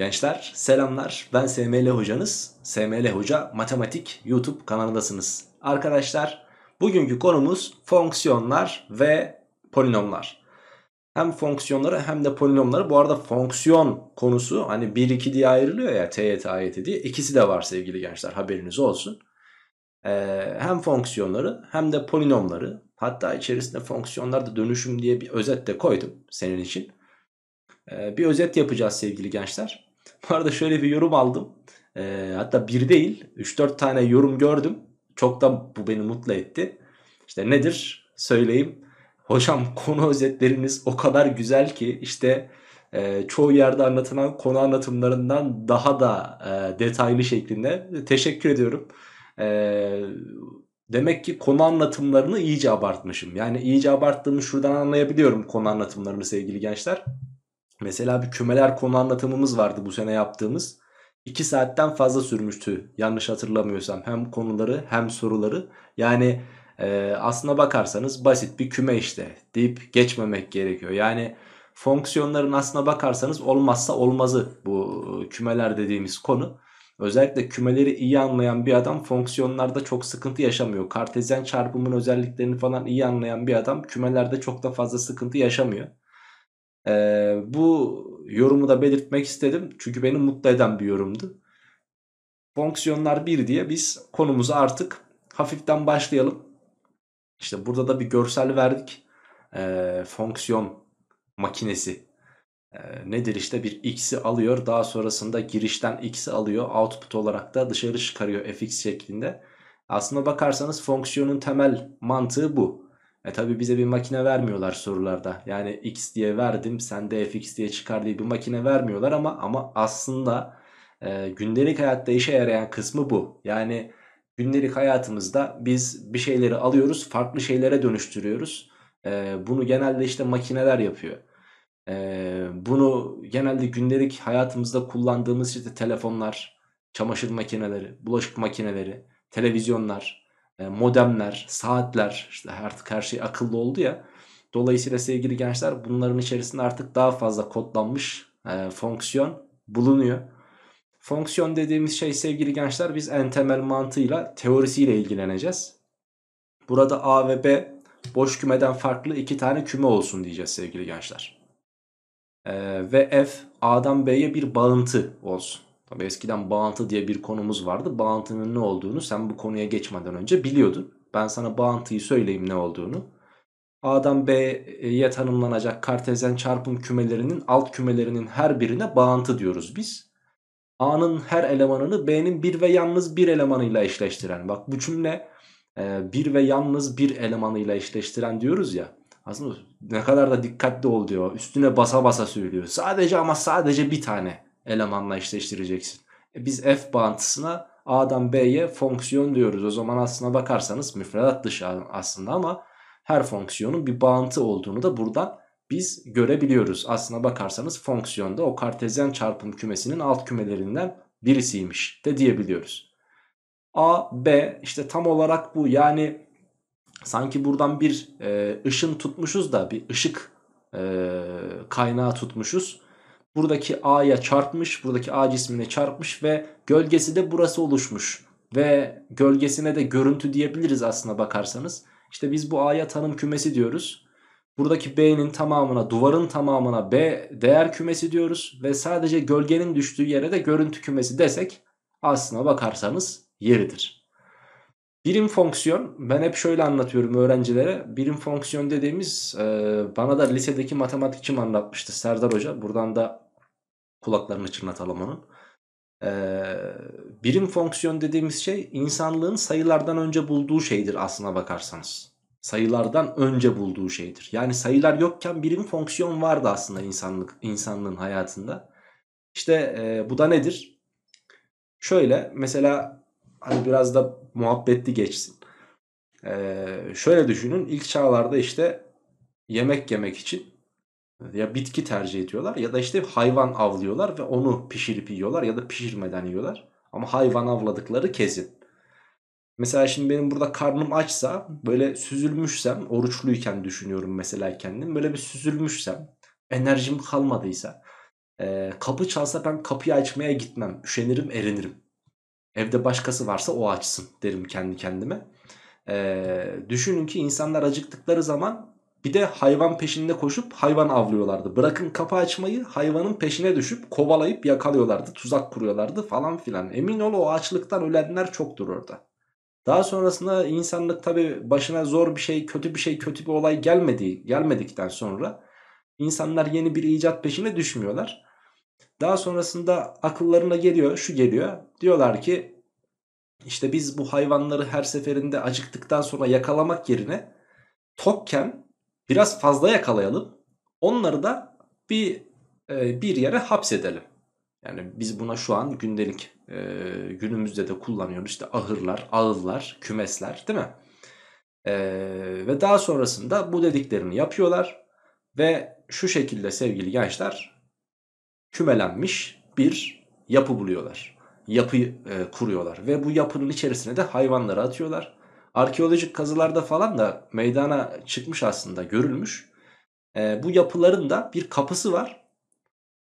Gençler selamlar ben SML hocanız. SML Hoca Matematik YouTube kanalındasınız. Arkadaşlar bugünkü konumuz fonksiyonlar ve polinomlar. Hem fonksiyonları hem de polinomları bu arada fonksiyon konusu hani 1-2 diye ayrılıyor ya TYT AYT diye ikisi de var sevgili gençler haberiniz olsun. Ee, hem fonksiyonları hem de polinomları hatta içerisinde fonksiyonlarda dönüşüm diye bir özet de koydum senin için. Ee, bir özet yapacağız sevgili gençler. Bu arada şöyle bir yorum aldım. E, hatta bir değil 3-4 tane yorum gördüm. Çok da bu beni mutlu etti. İşte nedir söyleyeyim. Hocam konu özetleriniz o kadar güzel ki işte e, çoğu yerde anlatılan konu anlatımlarından daha da e, detaylı şeklinde. Teşekkür ediyorum. E, demek ki konu anlatımlarını iyice abartmışım. Yani iyice abarttığımı şuradan anlayabiliyorum konu anlatımlarını sevgili gençler. Mesela bir kümeler konu anlatımımız vardı bu sene yaptığımız. 2 saatten fazla sürmüştü yanlış hatırlamıyorsam. Hem konuları hem soruları. Yani e, aslına bakarsanız basit bir küme işte deyip geçmemek gerekiyor. Yani fonksiyonların aslına bakarsanız olmazsa olmazı bu e, kümeler dediğimiz konu. Özellikle kümeleri iyi anlayan bir adam fonksiyonlarda çok sıkıntı yaşamıyor. Kartezyen çarpımın özelliklerini falan iyi anlayan bir adam kümelerde çok da fazla sıkıntı yaşamıyor. Ee, bu yorumu da belirtmek istedim. Çünkü beni mutlu eden bir yorumdu. Fonksiyonlar 1 diye biz konumuzu artık hafiften başlayalım. İşte burada da bir görsel verdik. Ee, fonksiyon makinesi e, nedir işte bir x'i alıyor daha sonrasında girişten x'i alıyor output olarak da dışarı çıkarıyor fx şeklinde. Aslında bakarsanız fonksiyonun temel mantığı bu. E tabi bize bir makine vermiyorlar sorularda. Yani x diye verdim sen de fx diye çıkar diye bir makine vermiyorlar ama ama aslında e, gündelik hayatta işe yarayan kısmı bu. Yani gündelik hayatımızda biz bir şeyleri alıyoruz farklı şeylere dönüştürüyoruz. E, bunu genelde işte makineler yapıyor. E, bunu genelde gündelik hayatımızda kullandığımız işte telefonlar, çamaşır makineleri, bulaşık makineleri, televizyonlar e, modemler, saatler işte artık her şey akıllı oldu ya. Dolayısıyla sevgili gençler bunların içerisinde artık daha fazla kodlanmış e, fonksiyon bulunuyor. Fonksiyon dediğimiz şey sevgili gençler biz en temel mantığıyla teorisiyle ilgileneceğiz. Burada A ve B boş kümeden farklı iki tane küme olsun diyeceğiz sevgili gençler. E, ve F A'dan B'ye bir bağıntı olsun. Tabii eskiden bağıntı diye bir konumuz vardı. Bağıntının ne olduğunu sen bu konuya geçmeden önce biliyordun. Ben sana bağıntıyı söyleyeyim ne olduğunu. A'dan B'ye tanımlanacak kartezyen çarpım kümelerinin alt kümelerinin her birine bağıntı diyoruz biz. A'nın her elemanını B'nin bir ve yalnız bir elemanıyla eşleştiren. Bak bu cümle e, bir ve yalnız bir elemanıyla eşleştiren diyoruz ya. Aslında ne kadar da dikkatli ol diyor. Üstüne basa basa söylüyor. Sadece ama sadece bir tane elemanla eşleştireceksin. E biz f bağıntısına A'dan B'ye fonksiyon diyoruz. O zaman aslına bakarsanız müfredat dışı aslında ama her fonksiyonun bir bağıntı olduğunu da buradan biz görebiliyoruz. Aslına bakarsanız fonksiyonda o kartezyen çarpım kümesinin alt kümelerinden birisiymiş de diyebiliyoruz. A, B işte tam olarak bu yani sanki buradan bir e, ışın tutmuşuz da bir ışık e, kaynağı tutmuşuz buradaki A'ya çarpmış. Buradaki A cismine çarpmış ve gölgesi de burası oluşmuş. Ve gölgesine de görüntü diyebiliriz aslına bakarsanız. İşte biz bu A'ya tanım kümesi diyoruz. Buradaki B'nin tamamına, duvarın tamamına B değer kümesi diyoruz. Ve sadece gölgenin düştüğü yere de görüntü kümesi desek aslına bakarsanız yeridir. Birim fonksiyon ben hep şöyle anlatıyorum öğrencilere birim fonksiyon dediğimiz bana da lisedeki matematikçim anlatmıştı Serdar Hoca buradan da Kulaklarını çınlatalım onun. Ee, birim fonksiyon dediğimiz şey insanlığın sayılardan önce bulduğu şeydir aslına bakarsanız. Sayılardan önce bulduğu şeydir. Yani sayılar yokken birim fonksiyon vardı aslında insanlık insanlığın hayatında. İşte e, bu da nedir? Şöyle mesela hani biraz da muhabbetli geçsin. Ee, şöyle düşünün ilk çağlarda işte yemek yemek için ya bitki tercih ediyorlar ya da işte hayvan avlıyorlar ve onu pişirip yiyorlar ya da pişirmeden yiyorlar. Ama hayvan avladıkları kesin. Mesela şimdi benim burada karnım açsa böyle süzülmüşsem oruçluyken düşünüyorum mesela kendim böyle bir süzülmüşsem enerjim kalmadıysa e, kapı çalsa ben kapıyı açmaya gitmem üşenirim erinirim. Evde başkası varsa o açsın derim kendi kendime. E, düşünün ki insanlar acıktıkları zaman bir de hayvan peşinde koşup hayvan avlıyorlardı. Bırakın kapı açmayı hayvanın peşine düşüp kovalayıp yakalıyorlardı. Tuzak kuruyorlardı falan filan. Emin ol o açlıktan ölenler çoktur orada. Daha sonrasında insanlık tabi başına zor bir şey, kötü bir şey, kötü bir olay gelmedi gelmedikten sonra insanlar yeni bir icat peşine düşmüyorlar. Daha sonrasında akıllarına geliyor, şu geliyor. Diyorlar ki işte biz bu hayvanları her seferinde acıktıktan sonra yakalamak yerine tokken Biraz fazla yakalayalım. Onları da bir e, bir yere hapsedelim. Yani biz buna şu an gündelik e, günümüzde de kullanıyoruz. İşte ahırlar, ağıllar, kümesler değil mi? E, ve daha sonrasında bu dediklerini yapıyorlar. Ve şu şekilde sevgili gençler kümelenmiş bir yapı buluyorlar. Yapı e, kuruyorlar ve bu yapının içerisine de hayvanları atıyorlar arkeolojik kazılarda falan da meydana çıkmış aslında görülmüş. E, bu yapıların da bir kapısı var.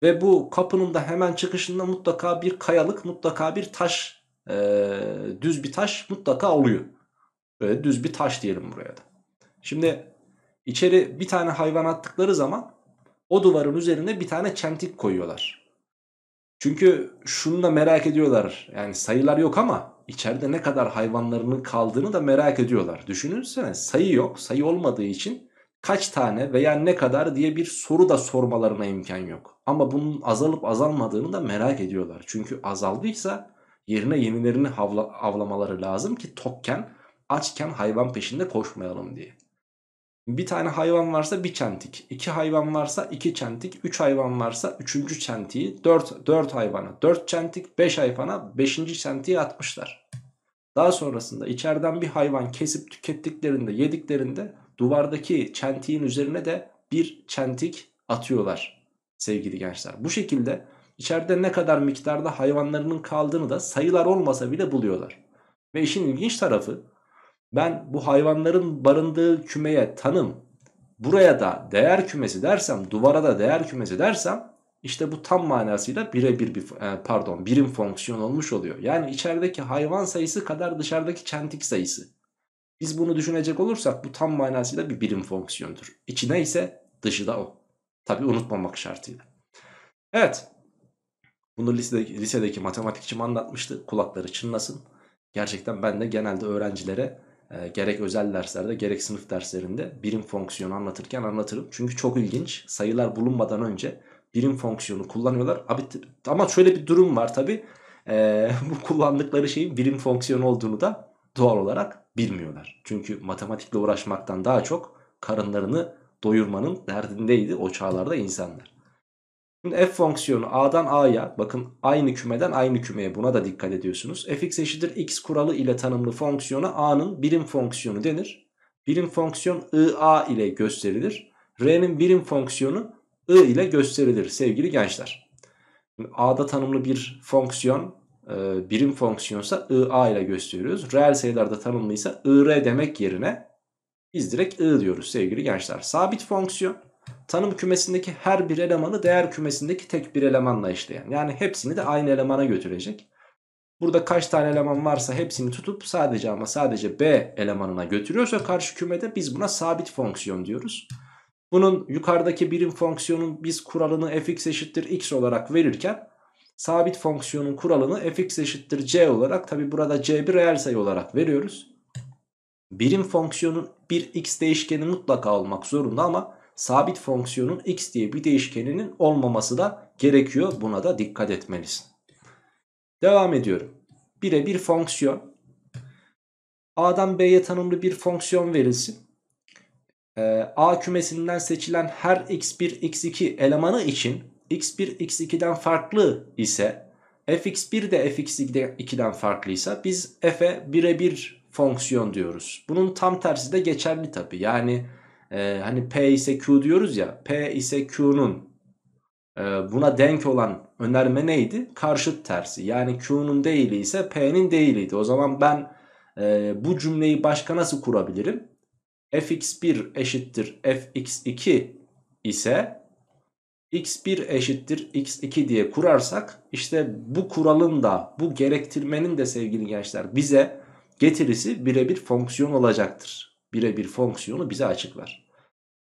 Ve bu kapının da hemen çıkışında mutlaka bir kayalık, mutlaka bir taş, e, düz bir taş mutlaka oluyor. Böyle düz bir taş diyelim buraya da. Şimdi içeri bir tane hayvan attıkları zaman o duvarın üzerine bir tane çentik koyuyorlar. Çünkü şunu da merak ediyorlar. Yani sayılar yok ama içeride ne kadar hayvanlarının kaldığını da merak ediyorlar. Düşünürsene sayı yok. Sayı olmadığı için kaç tane veya ne kadar diye bir soru da sormalarına imkan yok. Ama bunun azalıp azalmadığını da merak ediyorlar. Çünkü azaldıysa yerine yenilerini avlamaları lazım ki tokken açken hayvan peşinde koşmayalım diye. Bir tane hayvan varsa bir çentik. iki hayvan varsa iki çentik. Üç hayvan varsa üçüncü çentiği. Dört, dört hayvana dört çentik. Beş hayvana beşinci çentiği atmışlar. Daha sonrasında içeriden bir hayvan kesip tükettiklerinde yediklerinde duvardaki çentiğin üzerine de bir çentik atıyorlar sevgili gençler. Bu şekilde içeride ne kadar miktarda hayvanlarının kaldığını da sayılar olmasa bile buluyorlar. Ve işin ilginç tarafı ben bu hayvanların barındığı kümeye tanım buraya da değer kümesi dersem duvara da değer kümesi dersem işte bu tam manasıyla birebir bir e, pardon birim fonksiyon olmuş oluyor. Yani içerideki hayvan sayısı kadar dışarıdaki çentik sayısı. Biz bunu düşünecek olursak bu tam manasıyla bir birim fonksiyondur. İçine ise dışı da o. Tabi unutmamak şartıyla. Evet. Bunu lisedeki, lisedeki matematikçim anlatmıştı. Kulakları çınlasın. Gerçekten ben de genelde öğrencilere e, gerek özel derslerde gerek sınıf derslerinde birim fonksiyonu anlatırken anlatırım. Çünkü çok ilginç sayılar bulunmadan önce birim fonksiyonu kullanıyorlar. Abi, ama şöyle bir durum var tabi e, ee, bu kullandıkları şeyin birim fonksiyonu olduğunu da doğal olarak bilmiyorlar. Çünkü matematikle uğraşmaktan daha çok karınlarını doyurmanın derdindeydi o çağlarda insanlar. Şimdi f fonksiyonu a'dan a'ya bakın aynı kümeden aynı kümeye buna da dikkat ediyorsunuz. fx eşittir x kuralı ile tanımlı fonksiyona a'nın birim fonksiyonu denir. Birim fonksiyon I a ile gösterilir. R'nin birim fonksiyonu i ile gösterilir sevgili gençler. Şimdi a'da tanımlı bir fonksiyon e, birim fonksiyonsa I a ile gösteriyoruz. Reel sayılarda tanımlıysa I R demek yerine biz direkt i diyoruz sevgili gençler. Sabit fonksiyon tanım kümesindeki her bir elemanı değer kümesindeki tek bir elemanla işleyen. Yani hepsini de aynı elemana götürecek. Burada kaç tane eleman varsa hepsini tutup sadece ama sadece B elemanına götürüyorsa karşı kümede biz buna sabit fonksiyon diyoruz. Bunun yukarıdaki birim fonksiyonun biz kuralını fx eşittir x olarak verirken sabit fonksiyonun kuralını fx eşittir c olarak tabi burada c bir reel sayı olarak veriyoruz. Birim fonksiyonun bir x değişkeni mutlaka olmak zorunda ama sabit fonksiyonun x diye bir değişkeninin olmaması da gerekiyor. Buna da dikkat etmelisin. Devam ediyorum. Bire bir fonksiyon. A'dan B'ye tanımlı bir fonksiyon verilsin. Ee, A kümesinden seçilen her x1, x2 elemanı için x1, x2'den farklı ise fx1 de fx2'den farklıysa biz f'e birebir fonksiyon diyoruz. Bunun tam tersi de geçerli tabi. Yani e, hani P ise Q diyoruz ya P ise Q'nun e, buna denk olan önerme neydi? Karşıt tersi yani Q'nun değili ise P'nin değiliydi. O zaman ben e, bu cümleyi başka nasıl kurabilirim? fx1 eşittir fx2 ise x1 eşittir x2 diye kurarsak işte bu kuralın da bu gerektirmenin de sevgili gençler bize getirisi birebir fonksiyon olacaktır birebir fonksiyonu bize açıklar.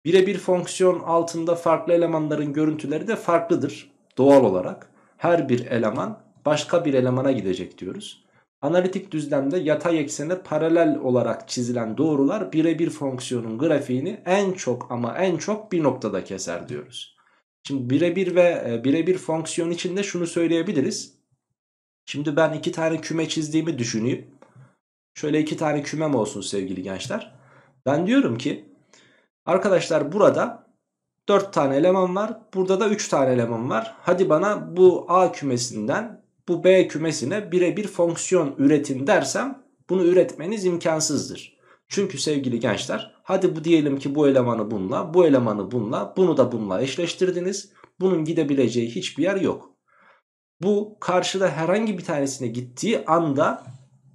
Birebir fonksiyon altında farklı elemanların görüntüleri de farklıdır doğal olarak. Her bir eleman başka bir elemana gidecek diyoruz. Analitik düzlemde yatay eksene paralel olarak çizilen doğrular birebir fonksiyonun grafiğini en çok ama en çok bir noktada keser diyoruz. Şimdi birebir ve e, birebir fonksiyon içinde şunu söyleyebiliriz. Şimdi ben iki tane küme çizdiğimi düşüneyim. Şöyle iki tane kümem olsun sevgili gençler. Ben diyorum ki arkadaşlar burada 4 tane eleman var. Burada da 3 tane eleman var. Hadi bana bu A kümesinden bu B kümesine birebir fonksiyon üretin dersem bunu üretmeniz imkansızdır. Çünkü sevgili gençler hadi bu diyelim ki bu elemanı bununla, bu elemanı bununla, bunu da bununla eşleştirdiniz. Bunun gidebileceği hiçbir yer yok. Bu karşıda herhangi bir tanesine gittiği anda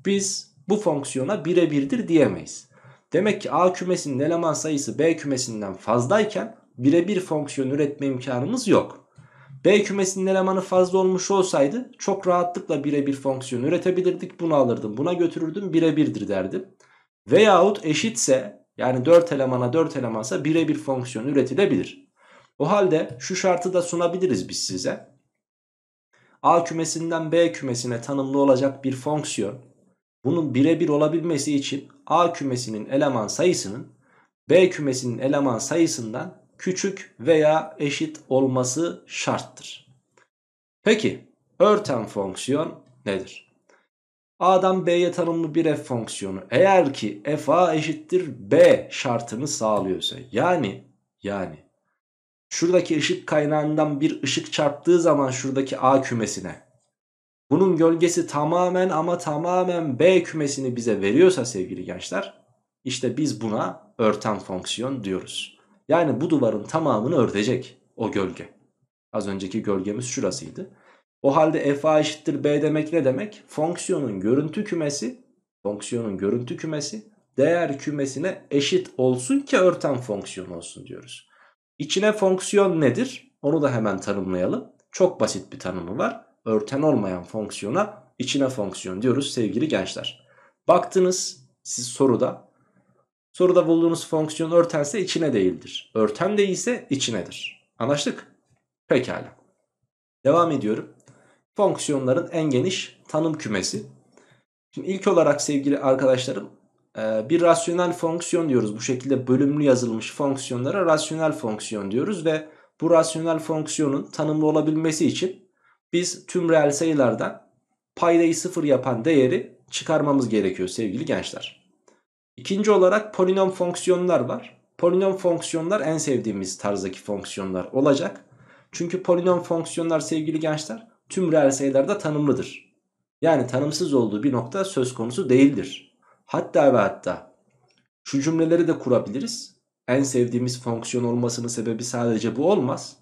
biz bu fonksiyona birebirdir diyemeyiz. Demek ki A kümesinin eleman sayısı B kümesinden fazlayken birebir fonksiyon üretme imkanımız yok. B kümesinin elemanı fazla olmuş olsaydı çok rahatlıkla birebir fonksiyon üretebilirdik. Bunu alırdım buna götürürdüm birebirdir derdim. Veyahut eşitse yani 4 elemana 4 elemansa birebir fonksiyon üretilebilir. O halde şu şartı da sunabiliriz biz size. A kümesinden B kümesine tanımlı olacak bir fonksiyon bunun birebir olabilmesi için A kümesinin eleman sayısının B kümesinin eleman sayısından küçük veya eşit olması şarttır. Peki örten fonksiyon nedir? A'dan B'ye tanımlı bir f fonksiyonu eğer ki f a eşittir B şartını sağlıyorsa yani yani şuradaki ışık kaynağından bir ışık çarptığı zaman şuradaki A kümesine bunun gölgesi tamamen ama tamamen B kümesini bize veriyorsa sevgili gençler işte biz buna örten fonksiyon diyoruz. Yani bu duvarın tamamını örtecek o gölge. Az önceki gölgemiz şurasıydı. O halde f eşittir b demek ne demek? Fonksiyonun görüntü kümesi, fonksiyonun görüntü kümesi değer kümesine eşit olsun ki örten fonksiyon olsun diyoruz. İçine fonksiyon nedir? Onu da hemen tanımlayalım. Çok basit bir tanımı var örten olmayan fonksiyona içine fonksiyon diyoruz sevgili gençler. Baktınız siz soruda. Soruda bulduğunuz fonksiyon örtense içine değildir. Örten değilse içinedir. Anlaştık? Pekala. Devam ediyorum. Fonksiyonların en geniş tanım kümesi. Şimdi ilk olarak sevgili arkadaşlarım e, bir rasyonel fonksiyon diyoruz. Bu şekilde bölümlü yazılmış fonksiyonlara rasyonel fonksiyon diyoruz ve bu rasyonel fonksiyonun tanımlı olabilmesi için biz tüm reel sayılardan paydayı sıfır yapan değeri çıkarmamız gerekiyor sevgili gençler. İkinci olarak polinom fonksiyonlar var. Polinom fonksiyonlar en sevdiğimiz tarzdaki fonksiyonlar olacak. Çünkü polinom fonksiyonlar sevgili gençler tüm reel sayılarda tanımlıdır. Yani tanımsız olduğu bir nokta söz konusu değildir. Hatta ve hatta şu cümleleri de kurabiliriz. En sevdiğimiz fonksiyon olmasının sebebi sadece bu olmaz.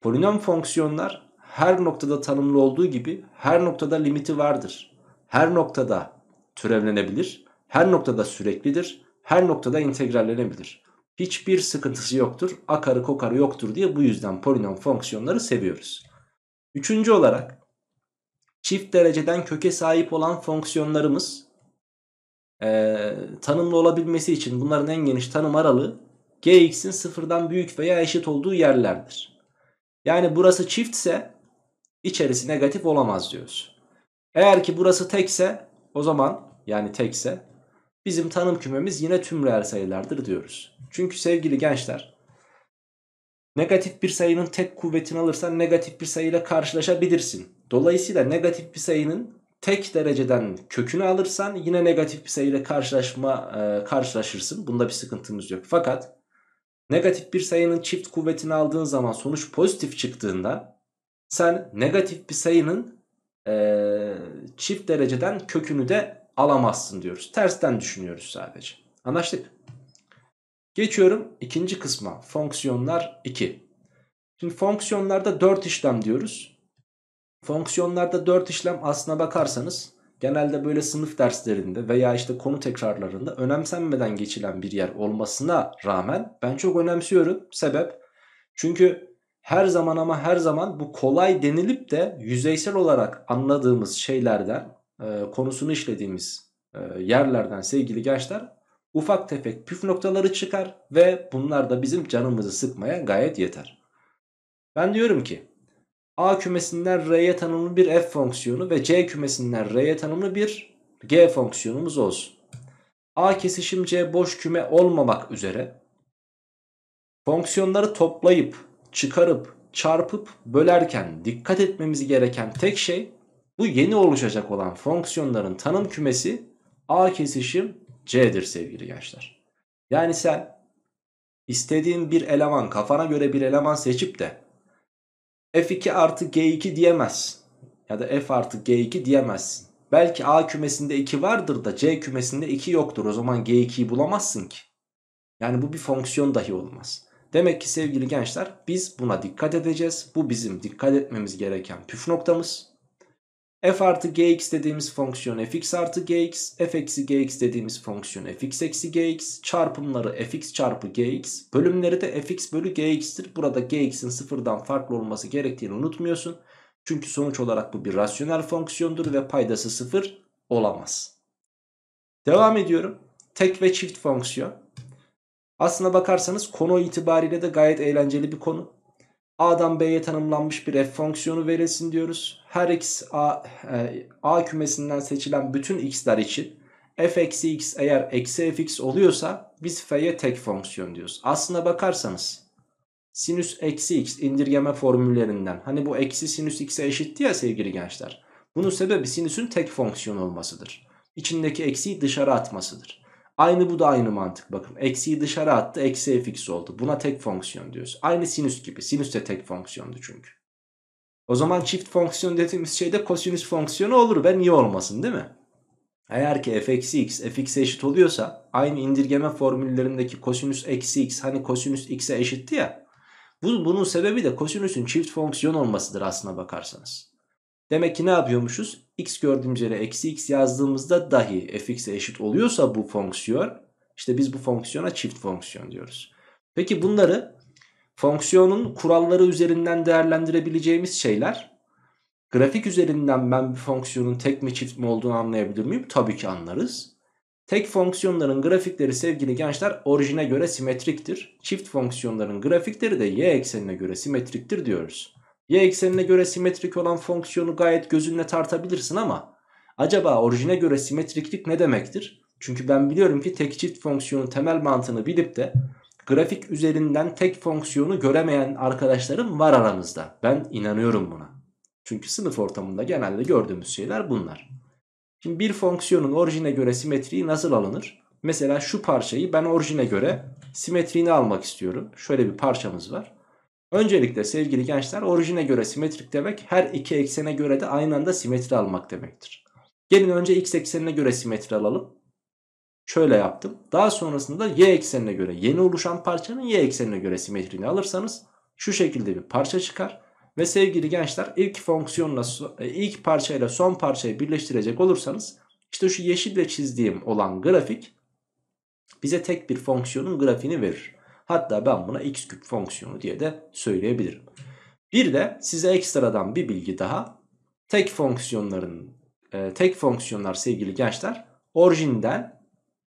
Polinom fonksiyonlar her noktada tanımlı olduğu gibi her noktada limiti vardır. Her noktada türevlenebilir, her noktada süreklidir, her noktada integrallenebilir. Hiçbir sıkıntısı yoktur, akarı kokarı yoktur diye bu yüzden polinom fonksiyonları seviyoruz. Üçüncü olarak çift dereceden köke sahip olan fonksiyonlarımız e, tanımlı olabilmesi için bunların en geniş tanım aralığı gx'in sıfırdan büyük veya eşit olduğu yerlerdir. Yani burası çiftse İçerisi negatif olamaz diyoruz. Eğer ki burası tekse o zaman yani tekse bizim tanım kümemiz yine tüm reel sayılardır diyoruz. Çünkü sevgili gençler negatif bir sayının tek kuvvetini alırsan negatif bir sayıyla karşılaşabilirsin. Dolayısıyla negatif bir sayının tek dereceden kökünü alırsan yine negatif bir sayıyla karşılaşma e, karşılaşırsın. Bunda bir sıkıntımız yok. Fakat negatif bir sayının çift kuvvetini aldığın zaman sonuç pozitif çıktığında sen negatif bir sayının e, çift dereceden kökünü de alamazsın diyoruz. Tersten düşünüyoruz sadece. Anlaştık. Geçiyorum ikinci kısma. Fonksiyonlar 2. Şimdi fonksiyonlarda 4 işlem diyoruz. Fonksiyonlarda 4 işlem aslına bakarsanız genelde böyle sınıf derslerinde veya işte konu tekrarlarında önemsenmeden geçilen bir yer olmasına rağmen ben çok önemsiyorum. Sebep çünkü her zaman ama her zaman bu kolay denilip de yüzeysel olarak anladığımız şeylerden e, konusunu işlediğimiz e, yerlerden sevgili gençler ufak tefek püf noktaları çıkar ve bunlar da bizim canımızı sıkmaya gayet yeter. Ben diyorum ki A kümesinden R'ye tanımlı bir F fonksiyonu ve C kümesinden R'ye tanımlı bir G fonksiyonumuz olsun. A kesişim C boş küme olmamak üzere fonksiyonları toplayıp çıkarıp, çarpıp, bölerken dikkat etmemiz gereken tek şey bu yeni oluşacak olan fonksiyonların tanım kümesi A kesişim C'dir sevgili gençler. Yani sen istediğin bir eleman kafana göre bir eleman seçip de F2 artı G2 diyemez ya da F artı G2 diyemezsin. Belki A kümesinde 2 vardır da C kümesinde 2 yoktur o zaman G2'yi bulamazsın ki. Yani bu bir fonksiyon dahi olmaz. Demek ki sevgili gençler biz buna dikkat edeceğiz. Bu bizim dikkat etmemiz gereken püf noktamız. f artı gx dediğimiz fonksiyon fx artı gx, f eksi gx dediğimiz fonksiyon fx eksi gx, çarpımları fx çarpı gx, bölümleri de fx bölü gx'tir. Burada gx'in sıfırdan farklı olması gerektiğini unutmuyorsun. Çünkü sonuç olarak bu bir rasyonel fonksiyondur ve paydası sıfır olamaz. Devam ediyorum. Tek ve çift fonksiyon. Aslına bakarsanız konu itibariyle de gayet eğlenceli bir konu. A'dan B'ye tanımlanmış bir f fonksiyonu verilsin diyoruz. Her x A, e, A kümesinden seçilen bütün x'ler için f eksi x eğer eksi fx oluyorsa biz f'ye tek fonksiyon diyoruz. Aslına bakarsanız sinüs eksi x indirgeme formüllerinden hani bu eksi sinüs x'e eşitti ya sevgili gençler. Bunun sebebi sinüsün tek fonksiyon olmasıdır. İçindeki eksiyi dışarı atmasıdır. Aynı bu da aynı mantık bakın. Eksiyi dışarı attı eksi fx oldu. Buna tek fonksiyon diyoruz. Aynı sinüs gibi. Sinüs de tek fonksiyondu çünkü. O zaman çift fonksiyon dediğimiz şey de kosinüs fonksiyonu olur. Ben niye olmasın değil mi? Eğer ki f eksi x fx eşit oluyorsa aynı indirgeme formüllerindeki kosinüs eksi x hani kosinüs x'e eşitti ya. Bu, bunun sebebi de kosinüsün çift fonksiyon olmasıdır aslına bakarsanız. Demek ki ne yapıyormuşuz? x gördüğümüz yere eksi x yazdığımızda dahi fx'e eşit oluyorsa bu fonksiyon işte biz bu fonksiyona çift fonksiyon diyoruz. Peki bunları fonksiyonun kuralları üzerinden değerlendirebileceğimiz şeyler grafik üzerinden ben bir fonksiyonun tek mi çift mi olduğunu anlayabilir miyim? Tabii ki anlarız. Tek fonksiyonların grafikleri sevgili gençler orijine göre simetriktir. Çift fonksiyonların grafikleri de y eksenine göre simetriktir diyoruz. Y eksenine göre simetrik olan fonksiyonu gayet gözünle tartabilirsin ama acaba orijine göre simetriklik ne demektir? Çünkü ben biliyorum ki tek çift fonksiyonun temel mantığını bilip de grafik üzerinden tek fonksiyonu göremeyen arkadaşlarım var aramızda. Ben inanıyorum buna. Çünkü sınıf ortamında genelde gördüğümüz şeyler bunlar. Şimdi bir fonksiyonun orijine göre simetriği nasıl alınır? Mesela şu parçayı ben orijine göre simetriğini almak istiyorum. Şöyle bir parçamız var. Öncelikle sevgili gençler orijine göre simetrik demek her iki eksene göre de aynı anda simetri almak demektir. Gelin önce x eksenine göre simetri alalım. Şöyle yaptım. Daha sonrasında y eksenine göre yeni oluşan parçanın y eksenine göre simetrini alırsanız şu şekilde bir parça çıkar. Ve sevgili gençler ilk fonksiyonla e, ilk parçayla son parçayı birleştirecek olursanız işte şu yeşille çizdiğim olan grafik bize tek bir fonksiyonun grafiğini verir. Hatta ben buna x küp fonksiyonu diye de söyleyebilirim. Bir de size ekstradan bir bilgi daha. Tek fonksiyonların e, tek fonksiyonlar sevgili gençler orijinden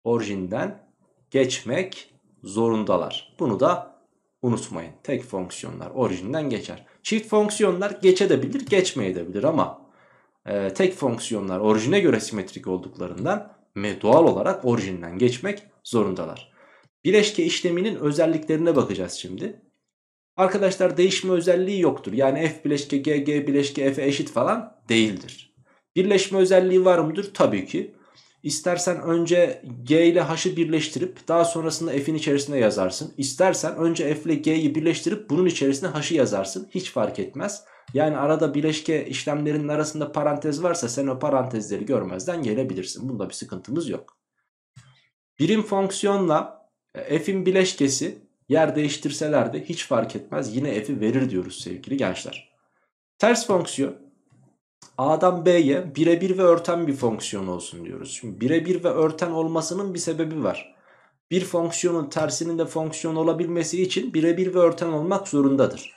orijinden geçmek zorundalar. Bunu da unutmayın. Tek fonksiyonlar orijinden geçer. Çift fonksiyonlar geçebilir, geçmeyebilir ama e, tek fonksiyonlar orijine göre simetrik olduklarından doğal olarak orijinden geçmek zorundalar. Bileşke işleminin özelliklerine bakacağız şimdi. Arkadaşlar değişme özelliği yoktur. Yani f bileşke g, g bileşke f eşit falan değildir. Birleşme özelliği var mıdır? Tabii ki. İstersen önce g ile h'ı birleştirip daha sonrasında f'in içerisine yazarsın. İstersen önce f ile g'yi birleştirip bunun içerisine h'ı yazarsın. Hiç fark etmez. Yani arada bileşke işlemlerinin arasında parantez varsa sen o parantezleri görmezden gelebilirsin. Bunda bir sıkıntımız yok. Birim fonksiyonla F'in bileşkesi yer değiştirseler de hiç fark etmez. Yine F'i verir diyoruz sevgili gençler. Ters fonksiyon A'dan B'ye birebir ve örten bir fonksiyon olsun diyoruz. Şimdi birebir ve örten olmasının bir sebebi var. Bir fonksiyonun tersinin de fonksiyon olabilmesi için birebir ve örten olmak zorundadır.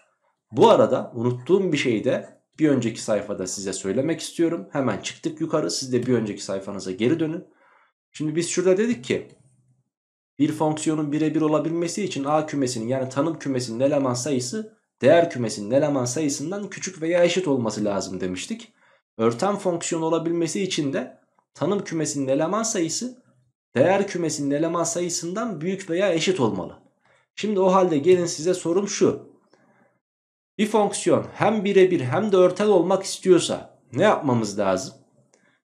Bu arada unuttuğum bir şeyi de bir önceki sayfada size söylemek istiyorum. Hemen çıktık yukarı siz de bir önceki sayfanıza geri dönün. Şimdi biz şurada dedik ki bir fonksiyonun birebir olabilmesi için A kümesinin yani tanım kümesinin eleman sayısı değer kümesinin eleman sayısından küçük veya eşit olması lazım demiştik. Örten fonksiyon olabilmesi için de tanım kümesinin eleman sayısı değer kümesinin eleman sayısından büyük veya eşit olmalı. Şimdi o halde gelin size sorum şu. Bir fonksiyon hem birebir hem de örtel olmak istiyorsa ne yapmamız lazım?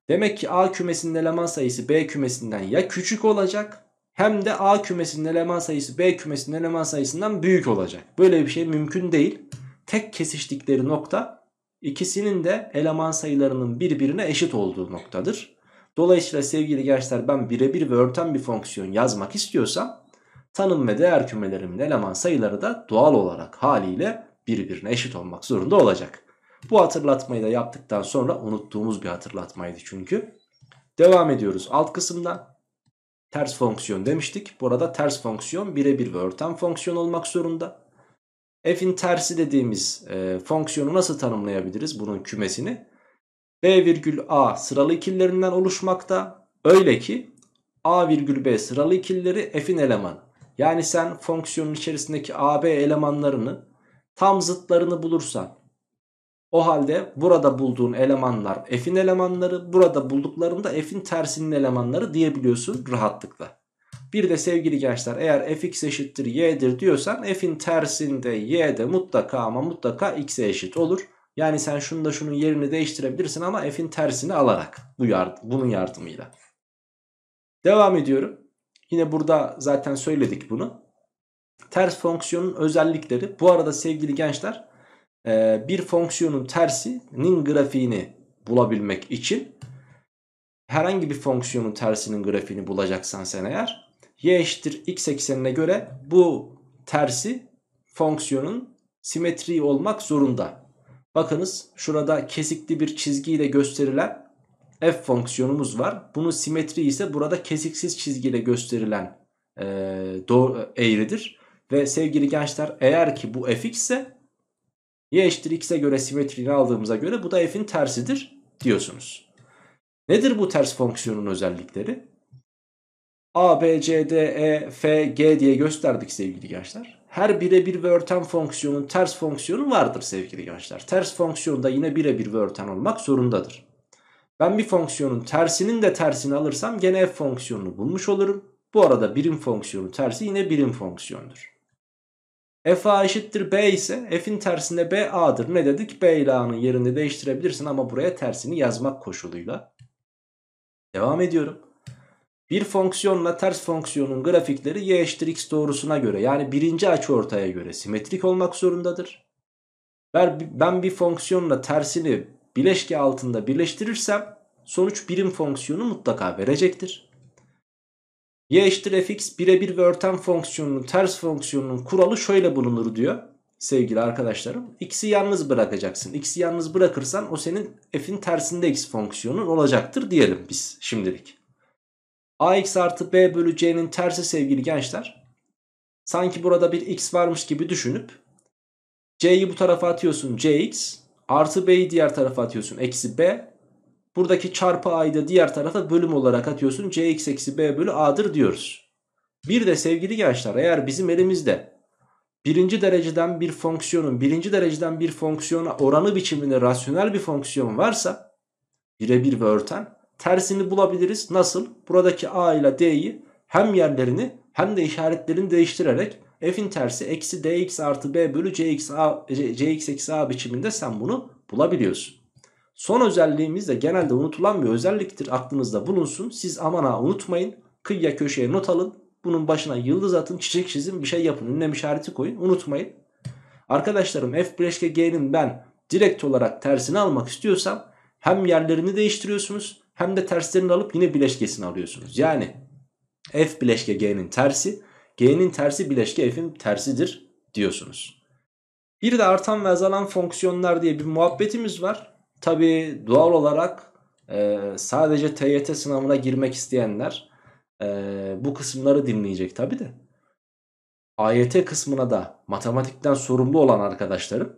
Demek ki A kümesinin eleman sayısı B kümesinden ya küçük olacak hem de A kümesinin eleman sayısı B kümesinin eleman sayısından büyük olacak. Böyle bir şey mümkün değil. Tek kesiştikleri nokta ikisinin de eleman sayılarının birbirine eşit olduğu noktadır. Dolayısıyla sevgili gençler ben birebir ve örten bir fonksiyon yazmak istiyorsam tanım ve değer kümelerimin eleman sayıları da doğal olarak haliyle birbirine eşit olmak zorunda olacak. Bu hatırlatmayı da yaptıktan sonra unuttuğumuz bir hatırlatmaydı çünkü. Devam ediyoruz alt kısımda ters fonksiyon demiştik. Burada ters fonksiyon birebir ve örten fonksiyon olmak zorunda. F'in tersi dediğimiz e, fonksiyonu nasıl tanımlayabiliriz bunun kümesini? B virgül A sıralı ikillerinden oluşmakta. Öyle ki A virgül B sıralı ikilleri F'in elemanı. Yani sen fonksiyonun içerisindeki AB elemanlarını tam zıtlarını bulursan o halde burada bulduğun elemanlar f'in elemanları burada bulduklarında f'in tersinin elemanları diyebiliyorsun rahatlıkla. Bir de sevgili gençler eğer fx eşittir y'dir diyorsan f'in tersinde y'de mutlaka ama mutlaka x'e eşit olur. Yani sen şunu da şunun yerini değiştirebilirsin ama f'in tersini alarak bu yard bunun yardımıyla. Devam ediyorum. Yine burada zaten söyledik bunu. Ters fonksiyonun özellikleri. Bu arada sevgili gençler ee, bir fonksiyonun tersinin grafiğini bulabilmek için herhangi bir fonksiyonun tersinin grafiğini bulacaksan sen eğer y eşittir x eksenine göre bu tersi fonksiyonun simetri olmak zorunda. Bakınız şurada kesikli bir çizgiyle gösterilen f fonksiyonumuz var. Bunun simetri ise burada kesiksiz çizgiyle gösterilen e, doğru, e, eğridir. Ve sevgili gençler eğer ki bu fx ise y eşittir x'e göre simetriğini aldığımıza göre bu da f'in tersidir diyorsunuz. Nedir bu ters fonksiyonun özellikleri? A, B, C, D, E, F, G diye gösterdik sevgili gençler. Her birebir ve örten fonksiyonun ters fonksiyonu vardır sevgili gençler. Ters fonksiyon da yine birebir ve örten olmak zorundadır. Ben bir fonksiyonun tersinin de tersini alırsam gene f fonksiyonunu bulmuş olurum. Bu arada birim fonksiyonun tersi yine birim fonksiyondur. F A eşittir B ise F'in tersinde B A'dır. Ne dedik? B ile A'nın yerini değiştirebilirsin ama buraya tersini yazmak koşuluyla. Devam ediyorum. Bir fonksiyonla ters fonksiyonun grafikleri y eşittir x doğrusuna göre yani birinci açı ortaya göre simetrik olmak zorundadır. Ben bir fonksiyonla tersini bileşke altında birleştirirsem sonuç birim fonksiyonu mutlaka verecektir y eşittir fx birebir ve örten fonksiyonunun ters fonksiyonunun kuralı şöyle bulunur diyor sevgili arkadaşlarım. X'i yalnız bırakacaksın. X'i yalnız bırakırsan o senin f'in tersinde x fonksiyonun olacaktır diyelim biz şimdilik. ax artı b bölü c'nin tersi sevgili gençler. Sanki burada bir x varmış gibi düşünüp c'yi bu tarafa atıyorsun cx artı b'yi diğer tarafa atıyorsun eksi b Buradaki çarpı a'yı da diğer tarafa bölüm olarak atıyorsun. cx eksi b bölü a'dır diyoruz. Bir de sevgili gençler eğer bizim elimizde birinci dereceden bir fonksiyonun birinci dereceden bir fonksiyona oranı biçiminde rasyonel bir fonksiyon varsa birebir ve örten tersini bulabiliriz. Nasıl? Buradaki a ile d'yi hem yerlerini hem de işaretlerini değiştirerek f'in tersi eksi dx artı b bölü cx, a, cx eksi a biçiminde sen bunu bulabiliyorsun. Son özelliğimiz de genelde unutulan bir özelliktir. Aklınızda bulunsun. Siz aman ha unutmayın. Kıyıya köşeye not alın. Bunun başına yıldız atın, çiçek çizin, bir şey yapın. Ünlem işareti koyun. Unutmayın. Arkadaşlarım f bileşke g'nin ben direkt olarak tersini almak istiyorsam hem yerlerini değiştiriyorsunuz hem de terslerini alıp yine bileşkesini alıyorsunuz. Yani f bileşke g'nin tersi, g'nin tersi bileşke f'in tersidir diyorsunuz. Bir de artan ve azalan fonksiyonlar diye bir muhabbetimiz var. Tabi doğal olarak e, sadece TYT sınavına girmek isteyenler e, bu kısımları dinleyecek tabi de. AYT kısmına da matematikten sorumlu olan arkadaşlarım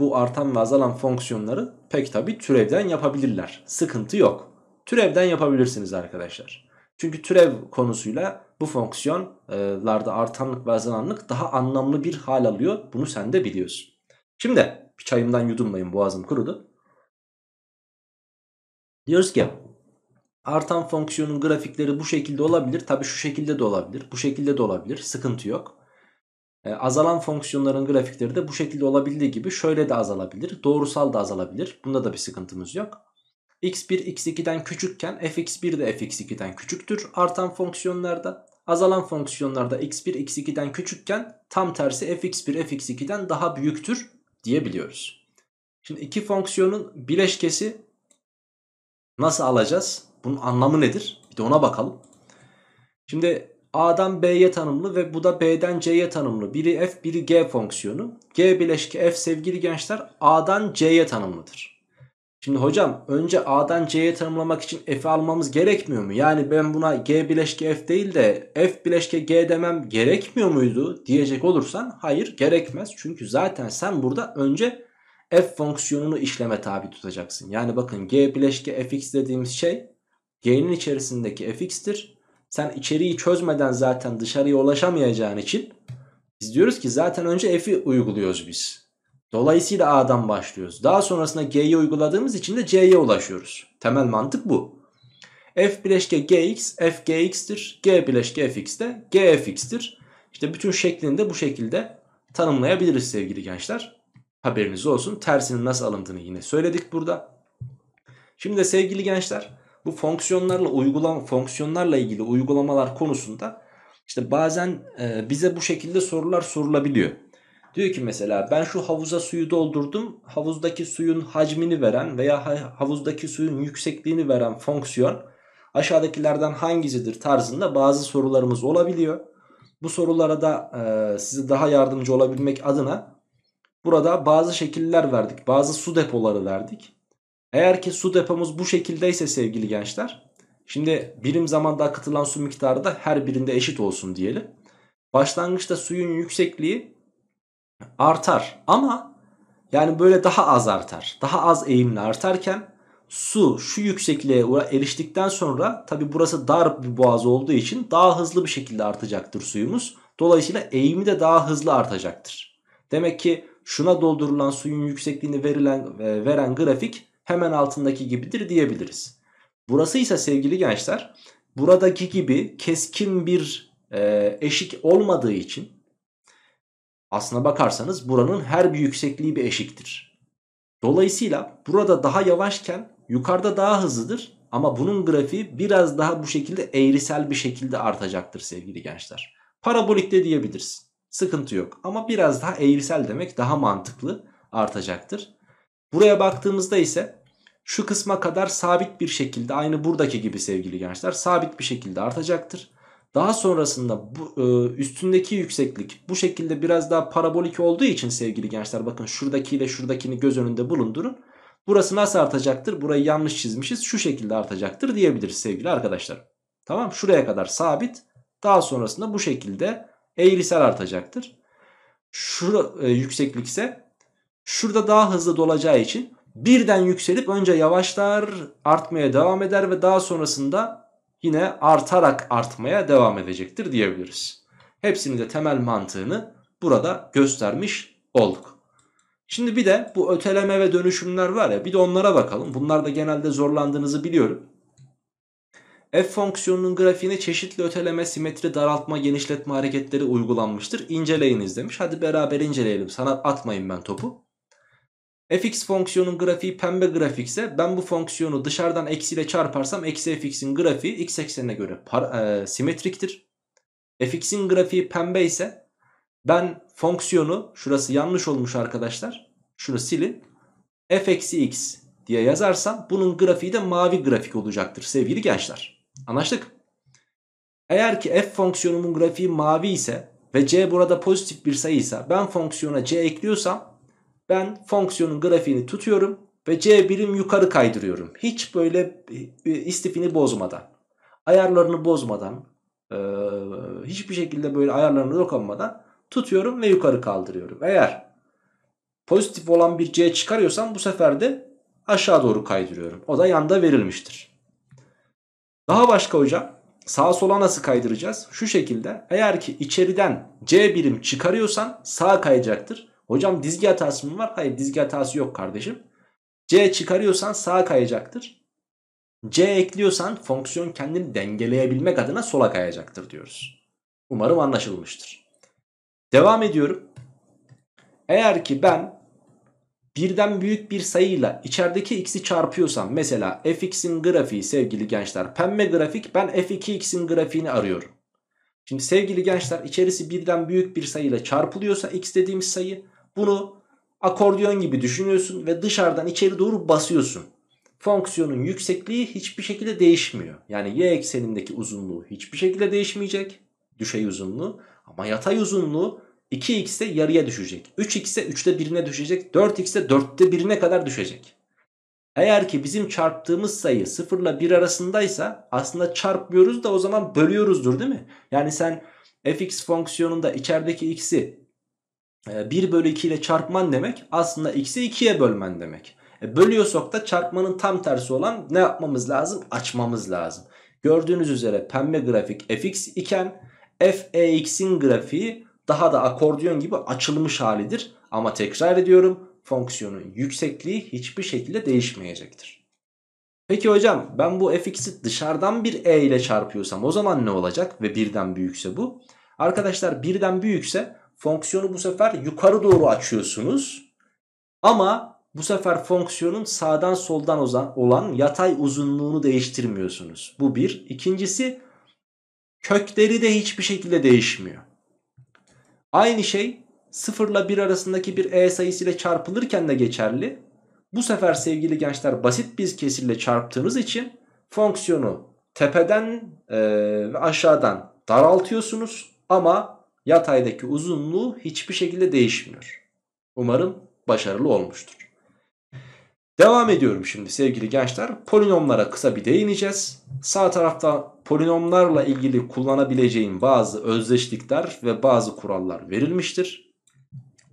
bu artan ve azalan fonksiyonları pek tabi türevden yapabilirler. Sıkıntı yok. Türevden yapabilirsiniz arkadaşlar. Çünkü türev konusuyla bu fonksiyonlarda artanlık ve azalanlık daha anlamlı bir hal alıyor. Bunu sen de biliyorsun. Şimdi bir çayımdan yudumlayayım, boğazım kurudu. Diyoruz ki artan fonksiyonun grafikleri bu şekilde olabilir. tabii şu şekilde de olabilir. Bu şekilde de olabilir. Sıkıntı yok. E, azalan fonksiyonların grafikleri de bu şekilde olabildiği gibi şöyle de azalabilir. Doğrusal da azalabilir. Bunda da bir sıkıntımız yok. x1 x2'den küçükken fx1 de fx2'den küçüktür. Artan fonksiyonlarda azalan fonksiyonlarda x1 x2'den küçükken tam tersi fx1 fx2'den daha büyüktür diyebiliyoruz. Şimdi iki fonksiyonun bileşkesi nasıl alacağız? Bunun anlamı nedir? Bir de ona bakalım. Şimdi A'dan B'ye tanımlı ve bu da B'den C'ye tanımlı. Biri F biri G fonksiyonu. G bileşki F sevgili gençler A'dan C'ye tanımlıdır. Şimdi hocam önce A'dan C'ye tanımlamak için F'i almamız gerekmiyor mu? Yani ben buna G bileşke F değil de F bileşke G demem gerekmiyor muydu diyecek olursan hayır gerekmez. Çünkü zaten sen burada önce F fonksiyonunu işleme tabi tutacaksın. Yani bakın G bileşke Fx dediğimiz şey G'nin içerisindeki Fx'tir. Sen içeriği çözmeden zaten dışarıya ulaşamayacağın için biz diyoruz ki zaten önce F'i uyguluyoruz biz. Dolayısıyla A'dan başlıyoruz. Daha sonrasında G'ye uyguladığımız için de C'ye ulaşıyoruz. Temel mantık bu. F bileşke Gx, F Gx'tir. G bileşke Fx de G Fx'tir. İşte bütün şeklini de bu şekilde tanımlayabiliriz sevgili gençler. Haberiniz olsun. Tersinin nasıl alındığını yine söyledik burada. Şimdi de sevgili gençler bu fonksiyonlarla uygulam fonksiyonlarla ilgili uygulamalar konusunda işte bazen e, bize bu şekilde sorular sorulabiliyor. Diyor ki mesela ben şu havuza suyu doldurdum. Havuzdaki suyun hacmini veren veya havuzdaki suyun yüksekliğini veren fonksiyon aşağıdakilerden hangisidir tarzında bazı sorularımız olabiliyor. Bu sorulara da e, size daha yardımcı olabilmek adına burada bazı şekiller verdik. Bazı su depoları verdik. Eğer ki su depomuz bu şekildeyse sevgili gençler. Şimdi birim zamanda akıtılan su miktarı da her birinde eşit olsun diyelim. Başlangıçta suyun yüksekliği artar ama yani böyle daha az artar. Daha az eğimle artarken su şu yüksekliğe eriştikten sonra tabi burası dar bir boğaz olduğu için daha hızlı bir şekilde artacaktır suyumuz. Dolayısıyla eğimi de daha hızlı artacaktır. Demek ki şuna doldurulan suyun yüksekliğini verilen e, veren grafik hemen altındaki gibidir diyebiliriz. Burası ise sevgili gençler buradaki gibi keskin bir e, eşik olmadığı için Aslına bakarsanız buranın her bir yüksekliği bir eşiktir. Dolayısıyla burada daha yavaşken yukarıda daha hızlıdır. Ama bunun grafiği biraz daha bu şekilde eğrisel bir şekilde artacaktır sevgili gençler. Parabolik de diyebilirsin. Sıkıntı yok. Ama biraz daha eğrisel demek daha mantıklı artacaktır. Buraya baktığımızda ise şu kısma kadar sabit bir şekilde aynı buradaki gibi sevgili gençler sabit bir şekilde artacaktır. Daha sonrasında bu e, üstündeki yükseklik bu şekilde biraz daha parabolik olduğu için sevgili gençler bakın şuradaki ile şuradakini göz önünde bulundurun. Burası nasıl artacaktır? Burayı yanlış çizmişiz. Şu şekilde artacaktır diyebiliriz sevgili arkadaşlar. Tamam şuraya kadar sabit. Daha sonrasında bu şekilde eğrisel artacaktır. Şu e, yükseklik ise şurada daha hızlı dolacağı için birden yükselip önce yavaşlar artmaya devam eder ve daha sonrasında yine artarak artmaya devam edecektir diyebiliriz. Hepsinin de temel mantığını burada göstermiş olduk. Şimdi bir de bu öteleme ve dönüşümler var ya bir de onlara bakalım. Bunlar da genelde zorlandığınızı biliyorum. F fonksiyonunun grafiğine çeşitli öteleme, simetri, daraltma, genişletme hareketleri uygulanmıştır. İnceleyiniz demiş. Hadi beraber inceleyelim. Sana atmayın ben topu fx fonksiyonun grafiği pembe grafikse ben bu fonksiyonu dışarıdan eksiyle çarparsam eksi fx'in grafiği x eksenine göre para, e, simetriktir. fx'in grafiği pembe ise ben fonksiyonu şurası yanlış olmuş arkadaşlar. Şunu silin. f eksi x diye yazarsam bunun grafiği de mavi grafik olacaktır sevgili gençler. Anlaştık. Eğer ki f fonksiyonumun grafiği mavi ise ve c burada pozitif bir sayıysa ben fonksiyona c ekliyorsam ben fonksiyonun grafiğini tutuyorum ve c birim yukarı kaydırıyorum. Hiç böyle e, e, istifini bozmadan, ayarlarını bozmadan, e, hiçbir şekilde böyle ayarlarını dokunmadan tutuyorum ve yukarı kaldırıyorum. Eğer pozitif olan bir c çıkarıyorsam bu sefer de aşağı doğru kaydırıyorum. O da yanda verilmiştir. Daha başka hocam sağa sola nasıl kaydıracağız? Şu şekilde eğer ki içeriden c birim çıkarıyorsan sağa kayacaktır. Hocam dizgi hatası mı var? Hayır dizgi hatası yok kardeşim. C çıkarıyorsan sağa kayacaktır. C ekliyorsan fonksiyon kendini dengeleyebilmek adına sola kayacaktır diyoruz. Umarım anlaşılmıştır. Devam ediyorum. Eğer ki ben birden büyük bir sayıyla içerideki x'i çarpıyorsam mesela fx'in grafiği sevgili gençler pembe grafik ben f2x'in grafiğini arıyorum. Şimdi sevgili gençler içerisi birden büyük bir sayıyla çarpılıyorsa x dediğimiz sayı bunu akordiyon gibi düşünüyorsun ve dışarıdan içeri doğru basıyorsun. Fonksiyonun yüksekliği hiçbir şekilde değişmiyor. Yani y eksenindeki uzunluğu hiçbir şekilde değişmeyecek. Düşey uzunluğu. Ama yatay uzunluğu 2 ise yarıya düşecek. 3 ise 3'te 1'ine düşecek. 4 ise 4'te 1'ine kadar düşecek. Eğer ki bizim çarptığımız sayı 0 ile 1 arasındaysa aslında çarpmıyoruz da o zaman bölüyoruzdur değil mi? Yani sen fx fonksiyonunda içerideki x'i 1 ee, bölü 2 ile çarpman demek aslında x'i 2'ye bölmen demek. E bölüyorsak da çarpmanın tam tersi olan ne yapmamız lazım? Açmamız lazım. Gördüğünüz üzere pembe grafik fx iken fex'in grafiği daha da akordiyon gibi açılmış halidir. Ama tekrar ediyorum fonksiyonun yüksekliği hiçbir şekilde değişmeyecektir. Peki hocam ben bu fx'i dışarıdan bir e ile çarpıyorsam o zaman ne olacak? Ve birden büyükse bu. Arkadaşlar birden büyükse Fonksiyonu bu sefer yukarı doğru açıyorsunuz. Ama bu sefer fonksiyonun sağdan soldan olan yatay uzunluğunu değiştirmiyorsunuz. Bu bir. İkincisi kökleri de hiçbir şekilde değişmiyor. Aynı şey sıfırla bir arasındaki bir e sayısı ile çarpılırken de geçerli. Bu sefer sevgili gençler basit bir kesirle çarptığınız için fonksiyonu tepeden e, ve aşağıdan daraltıyorsunuz ama yataydaki uzunluğu hiçbir şekilde değişmiyor. Umarım başarılı olmuştur. Devam ediyorum şimdi sevgili gençler. Polinomlara kısa bir değineceğiz. Sağ tarafta polinomlarla ilgili kullanabileceğim bazı özdeşlikler ve bazı kurallar verilmiştir.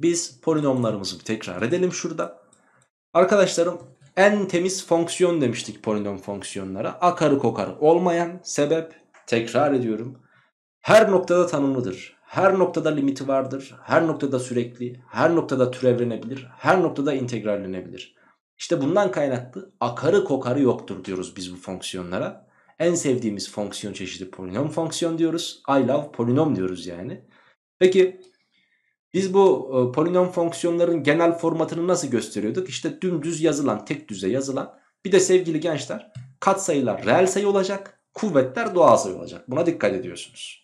Biz polinomlarımızı bir tekrar edelim şurada. Arkadaşlarım en temiz fonksiyon demiştik polinom fonksiyonlara. Akarı kokarı olmayan sebep tekrar ediyorum. Her noktada tanımlıdır her noktada limiti vardır. Her noktada sürekli, her noktada türevlenebilir, her noktada integrallenebilir. İşte bundan kaynaklı akarı kokarı yoktur diyoruz biz bu fonksiyonlara. En sevdiğimiz fonksiyon çeşidi polinom fonksiyon diyoruz. I love polinom diyoruz yani. Peki biz bu e, polinom fonksiyonların genel formatını nasıl gösteriyorduk? İşte dümdüz yazılan, tek düze yazılan. Bir de sevgili gençler katsayılar reel sayı olacak, kuvvetler doğal sayı olacak. Buna dikkat ediyorsunuz.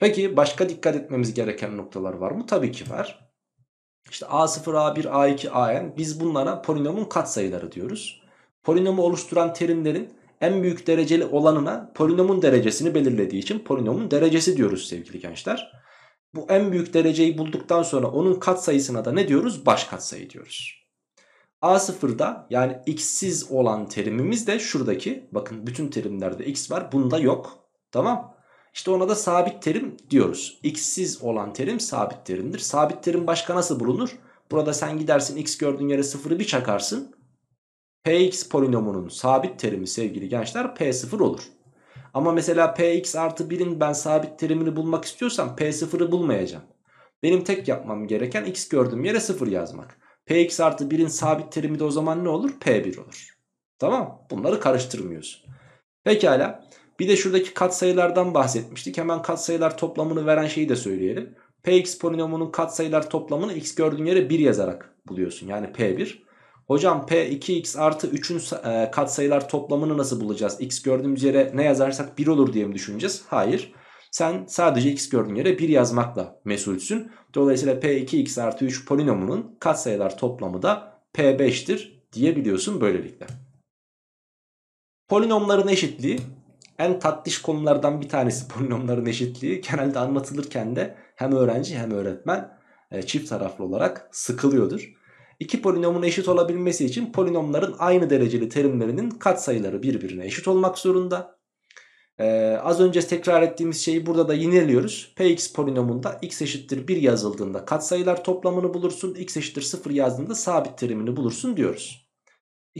Peki başka dikkat etmemiz gereken noktalar var mı? Tabii ki var. İşte A0, A1, A2, AN biz bunlara polinomun katsayıları diyoruz. Polinomu oluşturan terimlerin en büyük dereceli olanına polinomun derecesini belirlediği için polinomun derecesi diyoruz sevgili gençler. Bu en büyük dereceyi bulduktan sonra onun katsayısına da ne diyoruz? Baş katsayı diyoruz. A0'da yani x'siz olan terimimiz de şuradaki. Bakın bütün terimlerde x var. Bunda yok. Tamam. İşte ona da sabit terim diyoruz. X'siz olan terim sabit terimdir. Sabit terim başka nasıl bulunur? Burada sen gidersin x gördüğün yere sıfırı bir çakarsın. Px polinomunun sabit terimi sevgili gençler P0 olur. Ama mesela Px artı 1'in ben sabit terimini bulmak istiyorsam P0'ı bulmayacağım. Benim tek yapmam gereken x gördüğüm yere sıfır yazmak. Px artı 1'in sabit terimi de o zaman ne olur? P1 olur. Tamam Bunları karıştırmıyorsun. Pekala. Bir de şuradaki katsayılardan bahsetmiştik. Hemen katsayılar toplamını veren şeyi de söyleyelim. P x polinomunun katsayılar toplamını x gördüğün yere 1 yazarak buluyorsun. Yani P1. Hocam P2x artı 3'ün e, katsayılar toplamını nasıl bulacağız? x gördüğümüz yere ne yazarsak 1 olur diye mi düşüneceğiz? Hayır. Sen sadece x gördüğün yere 1 yazmakla mesulsün. Dolayısıyla P2x artı 3 polinomunun katsayılar toplamı da P5'tir diyebiliyorsun böylelikle. Polinomların eşitliği en tatlış konulardan bir tanesi polinomların eşitliği. Genelde anlatılırken de hem öğrenci hem öğretmen e, çift taraflı olarak sıkılıyordur. İki polinomun eşit olabilmesi için polinomların aynı dereceli terimlerinin katsayıları birbirine eşit olmak zorunda. Ee, az önce tekrar ettiğimiz şeyi burada da yineliyoruz. Px polinomunda x eşittir 1 yazıldığında katsayılar toplamını bulursun. x eşittir 0 yazdığında sabit terimini bulursun diyoruz.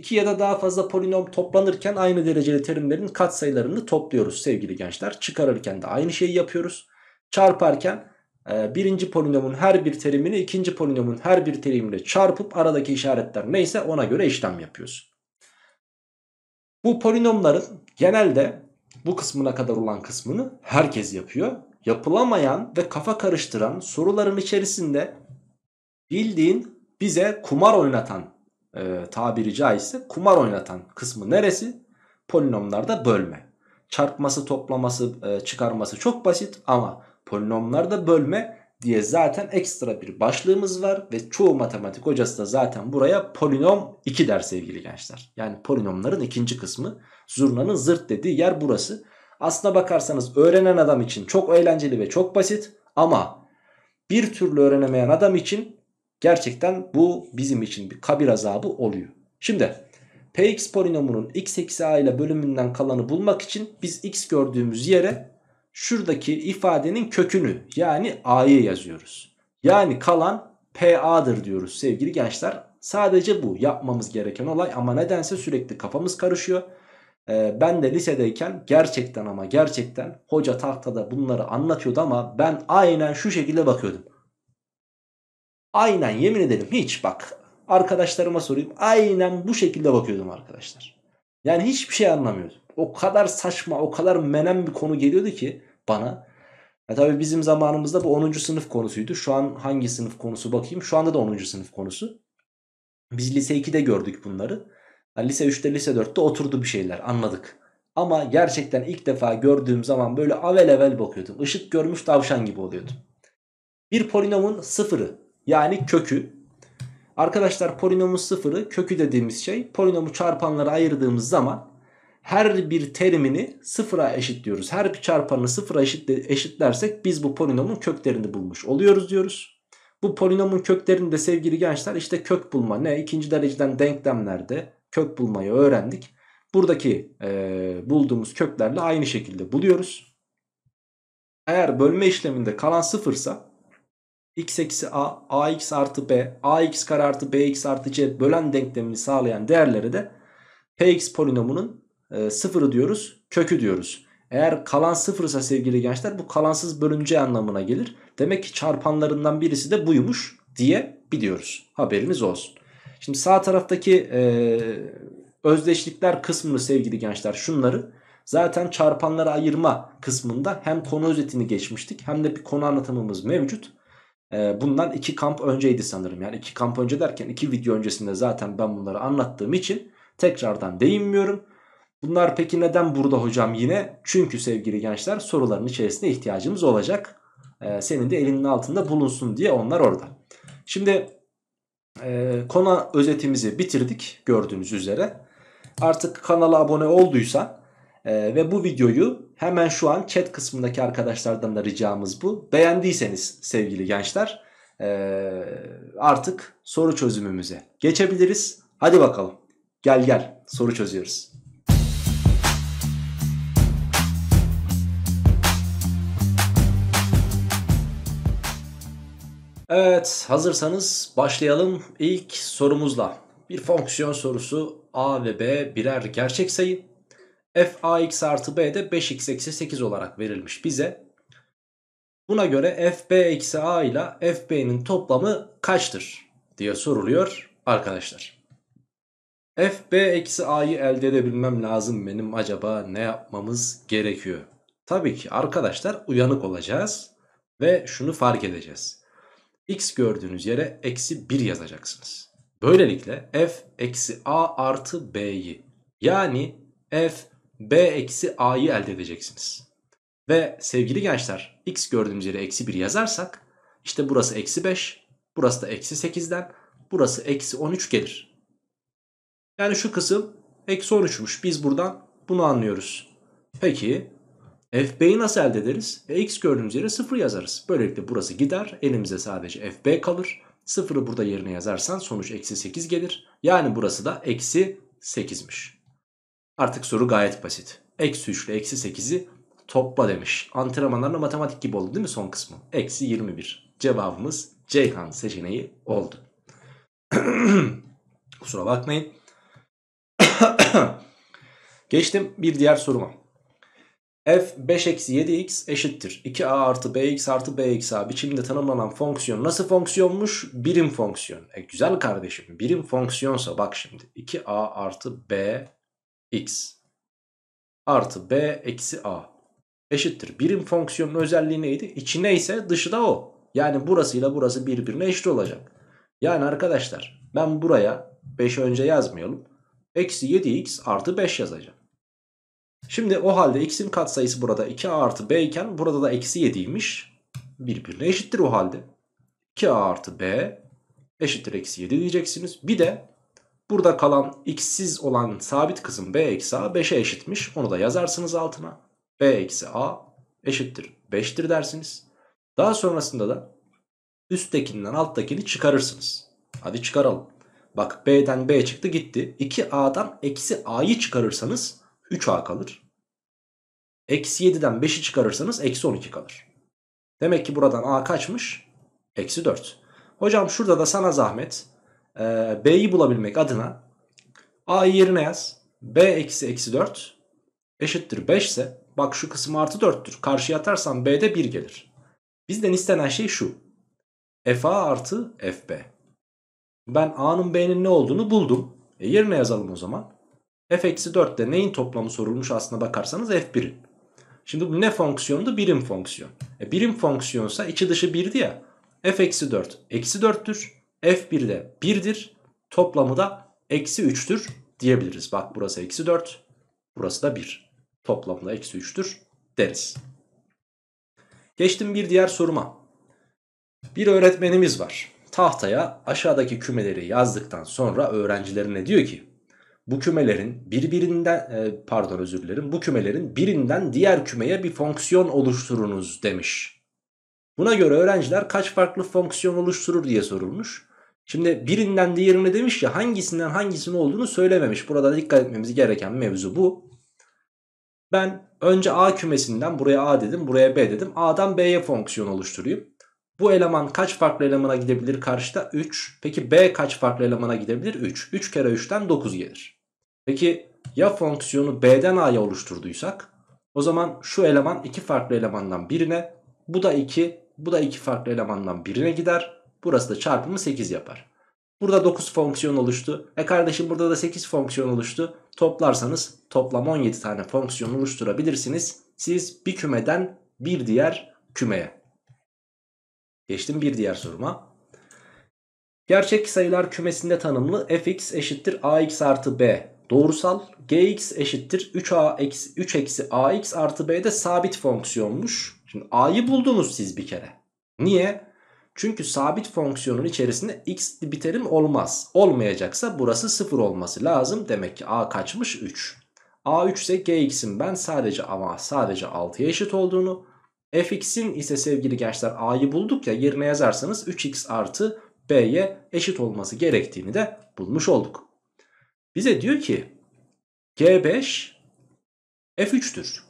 2 ya da daha fazla polinom toplanırken aynı dereceli terimlerin katsayılarını topluyoruz sevgili gençler. Çıkarırken de aynı şeyi yapıyoruz. Çarparken e, birinci polinomun her bir terimini ikinci polinomun her bir terimini çarpıp aradaki işaretler neyse ona göre işlem yapıyoruz. Bu polinomların genelde bu kısmına kadar olan kısmını herkes yapıyor. Yapılamayan ve kafa karıştıran soruların içerisinde bildiğin bize kumar oynatan e, tabiri caizse kumar oynatan kısmı neresi? Polinomlarda bölme. Çarpması, toplaması, e, çıkarması çok basit ama polinomlarda bölme diye zaten ekstra bir başlığımız var ve çoğu matematik hocası da zaten buraya polinom 2 der sevgili gençler. Yani polinomların ikinci kısmı zurnanın zırt dediği yer burası. Aslına bakarsanız öğrenen adam için çok eğlenceli ve çok basit ama bir türlü öğrenemeyen adam için Gerçekten bu bizim için bir kabir azabı oluyor. Şimdi px polinomunun x eksi a ile bölümünden kalanı bulmak için biz x gördüğümüz yere şuradaki ifadenin kökünü yani a'yı yazıyoruz. Yani kalan pa'dır diyoruz sevgili gençler. Sadece bu yapmamız gereken olay ama nedense sürekli kafamız karışıyor. Ee, ben de lisedeyken gerçekten ama gerçekten hoca tahtada bunları anlatıyordu ama ben aynen şu şekilde bakıyordum. Aynen yemin ederim hiç bak arkadaşlarıma sorayım. Aynen bu şekilde bakıyordum arkadaşlar. Yani hiçbir şey anlamıyordum. O kadar saçma o kadar menem bir konu geliyordu ki bana. E tabi bizim zamanımızda bu 10. sınıf konusuydu. Şu an hangi sınıf konusu bakayım. Şu anda da 10. sınıf konusu. Biz lise 2'de gördük bunları. Yani lise 3'te lise 4'te oturdu bir şeyler anladık. Ama gerçekten ilk defa gördüğüm zaman böyle avel avel bakıyordum. Işık görmüş tavşan gibi oluyordum. Bir polinomun sıfırı yani kökü. Arkadaşlar polinomun sıfırı kökü dediğimiz şey polinomu çarpanlara ayırdığımız zaman her bir terimini sıfıra eşitliyoruz. Her bir çarpanını sıfıra eşitlersek biz bu polinomun köklerini bulmuş oluyoruz diyoruz. Bu polinomun köklerini de sevgili gençler işte kök bulma ne? ikinci dereceden denklemlerde kök bulmayı öğrendik. Buradaki e, bulduğumuz köklerle aynı şekilde buluyoruz. Eğer bölme işleminde kalan sıfırsa x eksi a, ax artı b, ax kare artı bx artı c bölen denklemini sağlayan değerleri de px polinomunun e, sıfırı diyoruz, kökü diyoruz. Eğer kalan sıfırsa sevgili gençler bu kalansız bölünce anlamına gelir. Demek ki çarpanlarından birisi de buymuş diye biliyoruz. Haberiniz olsun. Şimdi sağ taraftaki e, özdeşlikler kısmını sevgili gençler şunları zaten çarpanları ayırma kısmında hem konu özetini geçmiştik hem de bir konu anlatımımız mevcut. E, bundan iki kamp önceydi sanırım. Yani iki kamp önce derken iki video öncesinde zaten ben bunları anlattığım için tekrardan değinmiyorum. Bunlar peki neden burada hocam yine? Çünkü sevgili gençler soruların içerisinde ihtiyacımız olacak. E, senin de elinin altında bulunsun diye onlar orada. Şimdi e, konu özetimizi bitirdik gördüğünüz üzere. Artık kanala abone olduysan ee, ve bu videoyu hemen şu an chat kısmındaki arkadaşlardan da ricamız bu. Beğendiyseniz sevgili gençler ee, artık soru çözümümüze geçebiliriz. Hadi bakalım gel gel soru çözüyoruz. Evet hazırsanız başlayalım ilk sorumuzla. Bir fonksiyon sorusu a ve b birer gerçek sayı f ax artı b de 5x eksi 8 olarak verilmiş bize. Buna göre fb eksi a ile fb'nin toplamı kaçtır diye soruluyor arkadaşlar. fb eksi a'yı elde edebilmem lazım benim acaba ne yapmamız gerekiyor? Tabii ki arkadaşlar uyanık olacağız ve şunu fark edeceğiz. x gördüğünüz yere eksi 1 yazacaksınız. Böylelikle f eksi a artı b'yi yani f b eksi a'yı elde edeceksiniz. Ve sevgili gençler x gördüğümüz yere eksi 1 yazarsak işte burası eksi 5 burası da eksi 8'den burası eksi 13 gelir. Yani şu kısım eksi 13'müş biz buradan bunu anlıyoruz. Peki fb'yi nasıl elde ederiz? E, x gördüğümüz yere 0 yazarız. Böylelikle burası gider elimize sadece fb kalır. 0'ı burada yerine yazarsan sonuç eksi 8 gelir. Yani burası da eksi 8'miş. Artık soru gayet basit. Eksi 3 ile eksi 8'i topla demiş. Antrenmanlarla matematik gibi oldu değil mi son kısmı? Eksi 21. Cevabımız Ceyhan seçeneği oldu. Kusura bakmayın. Geçtim bir diğer soruma. f 5 eksi 7x eşittir. 2a artı bx artı a biçiminde tanımlanan fonksiyon nasıl fonksiyonmuş? Birim fonksiyon. E güzel kardeşim birim fonksiyonsa bak şimdi. 2a artı b x artı b eksi a eşittir. Birim fonksiyonun özelliği neydi? İçi neyse dışı da o. Yani burasıyla burası birbirine eşit olacak. Yani arkadaşlar ben buraya 5 önce yazmayalım. Eksi 7x artı 5 yazacağım. Şimdi o halde x'in katsayısı burada 2a artı b iken burada da eksi 7'ymiş. Birbirine eşittir o halde. 2a artı b eşittir eksi 7 diyeceksiniz. Bir de Burada kalan x'siz olan sabit kısım b eksi a 5'e eşitmiş. Onu da yazarsınız altına. b eksi a eşittir 5'tir dersiniz. Daha sonrasında da üsttekinden alttakini çıkarırsınız. Hadi çıkaralım. Bak b'den b çıktı gitti. 2a'dan eksi a'yı çıkarırsanız 3a kalır. Eksi 7'den 5'i çıkarırsanız eksi 12 kalır. Demek ki buradan a kaçmış? Eksi 4. Hocam şurada da sana zahmet e, B'yi bulabilmek adına A'yı yerine yaz. B eksi eksi 4 eşittir 5 ise bak şu kısım artı 4'tür. Karşıya atarsan B'de 1 gelir. Bizden istenen şey şu. FA artı FB. Ben A'nın B'nin ne olduğunu buldum. E yerine yazalım o zaman. F eksi 4 de neyin toplamı sorulmuş aslında bakarsanız F1'in. Şimdi bu ne fonksiyondu? Birim fonksiyon. E birim fonksiyonsa içi dışı 1'di ya. F eksi 4 eksi 4'tür. F1 de 1'dir. Toplamı da eksi 3'tür diyebiliriz. Bak burası eksi 4. Burası da 1. Toplamı da eksi 3'tür deriz. Geçtim bir diğer soruma. Bir öğretmenimiz var. Tahtaya aşağıdaki kümeleri yazdıktan sonra öğrencilerine diyor ki bu kümelerin birbirinden e, pardon özür dilerim bu kümelerin birinden diğer kümeye bir fonksiyon oluşturunuz demiş. Buna göre öğrenciler kaç farklı fonksiyon oluşturur diye sorulmuş. Şimdi birinden diğerine demiş ya hangisinden hangisinin olduğunu söylememiş. Burada dikkat etmemiz gereken mevzu bu. Ben önce A kümesinden buraya A dedim buraya B dedim. A'dan B'ye fonksiyon oluşturayım. Bu eleman kaç farklı elemana gidebilir karşıda? 3. Peki B kaç farklı elemana gidebilir? 3. 3 kere 3'ten 9 gelir. Peki ya fonksiyonu B'den A'ya oluşturduysak? O zaman şu eleman iki farklı elemandan birine, bu da 2, bu da iki farklı elemandan birine gider. Burası da çarpımı 8 yapar. Burada 9 fonksiyon oluştu. E kardeşim burada da 8 fonksiyon oluştu. Toplarsanız toplam 17 tane fonksiyon oluşturabilirsiniz. Siz bir kümeden bir diğer kümeye. Geçtim bir diğer soruma. Gerçek sayılar kümesinde tanımlı fx eşittir ax artı b doğrusal. gx eşittir 3a eksi 3 eksi ax artı b de sabit fonksiyonmuş. Şimdi a'yı buldunuz siz bir kere. Niye? Çünkü sabit fonksiyonun içerisinde x bir terim olmaz. Olmayacaksa burası 0 olması lazım. Demek ki a kaçmış 3. a 3 ise gx'in ben sadece ama sadece 6'ya eşit olduğunu fx'in ise sevgili gençler a'yı bulduk ya yerine yazarsanız 3x artı b'ye eşit olması gerektiğini de bulmuş olduk. Bize diyor ki g5 f3'tür.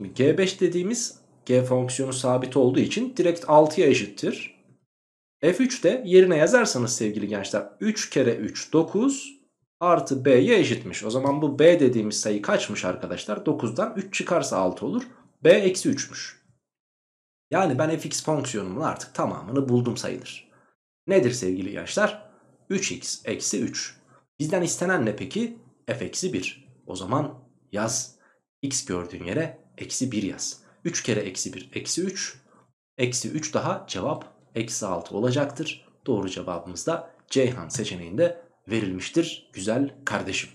g5 dediğimiz g fonksiyonu sabit olduğu için direkt 6'ya eşittir. F3'te yerine yazarsanız sevgili gençler 3 kere 3 9 artı B'ye eşitmiş. O zaman bu B dediğimiz sayı kaçmış arkadaşlar? 9'dan 3 çıkarsa 6 olur. B eksi 3'müş. Yani ben fx fonksiyonumun artık tamamını buldum sayılır. Nedir sevgili gençler? 3x eksi 3. Bizden istenen ne peki? f eksi 1. O zaman yaz. x gördüğün yere eksi 1 yaz. 3 kere eksi 1 eksi 3. Eksi 3 daha cevap eksi 6 olacaktır. Doğru cevabımız da Ceyhan seçeneğinde verilmiştir güzel kardeşim.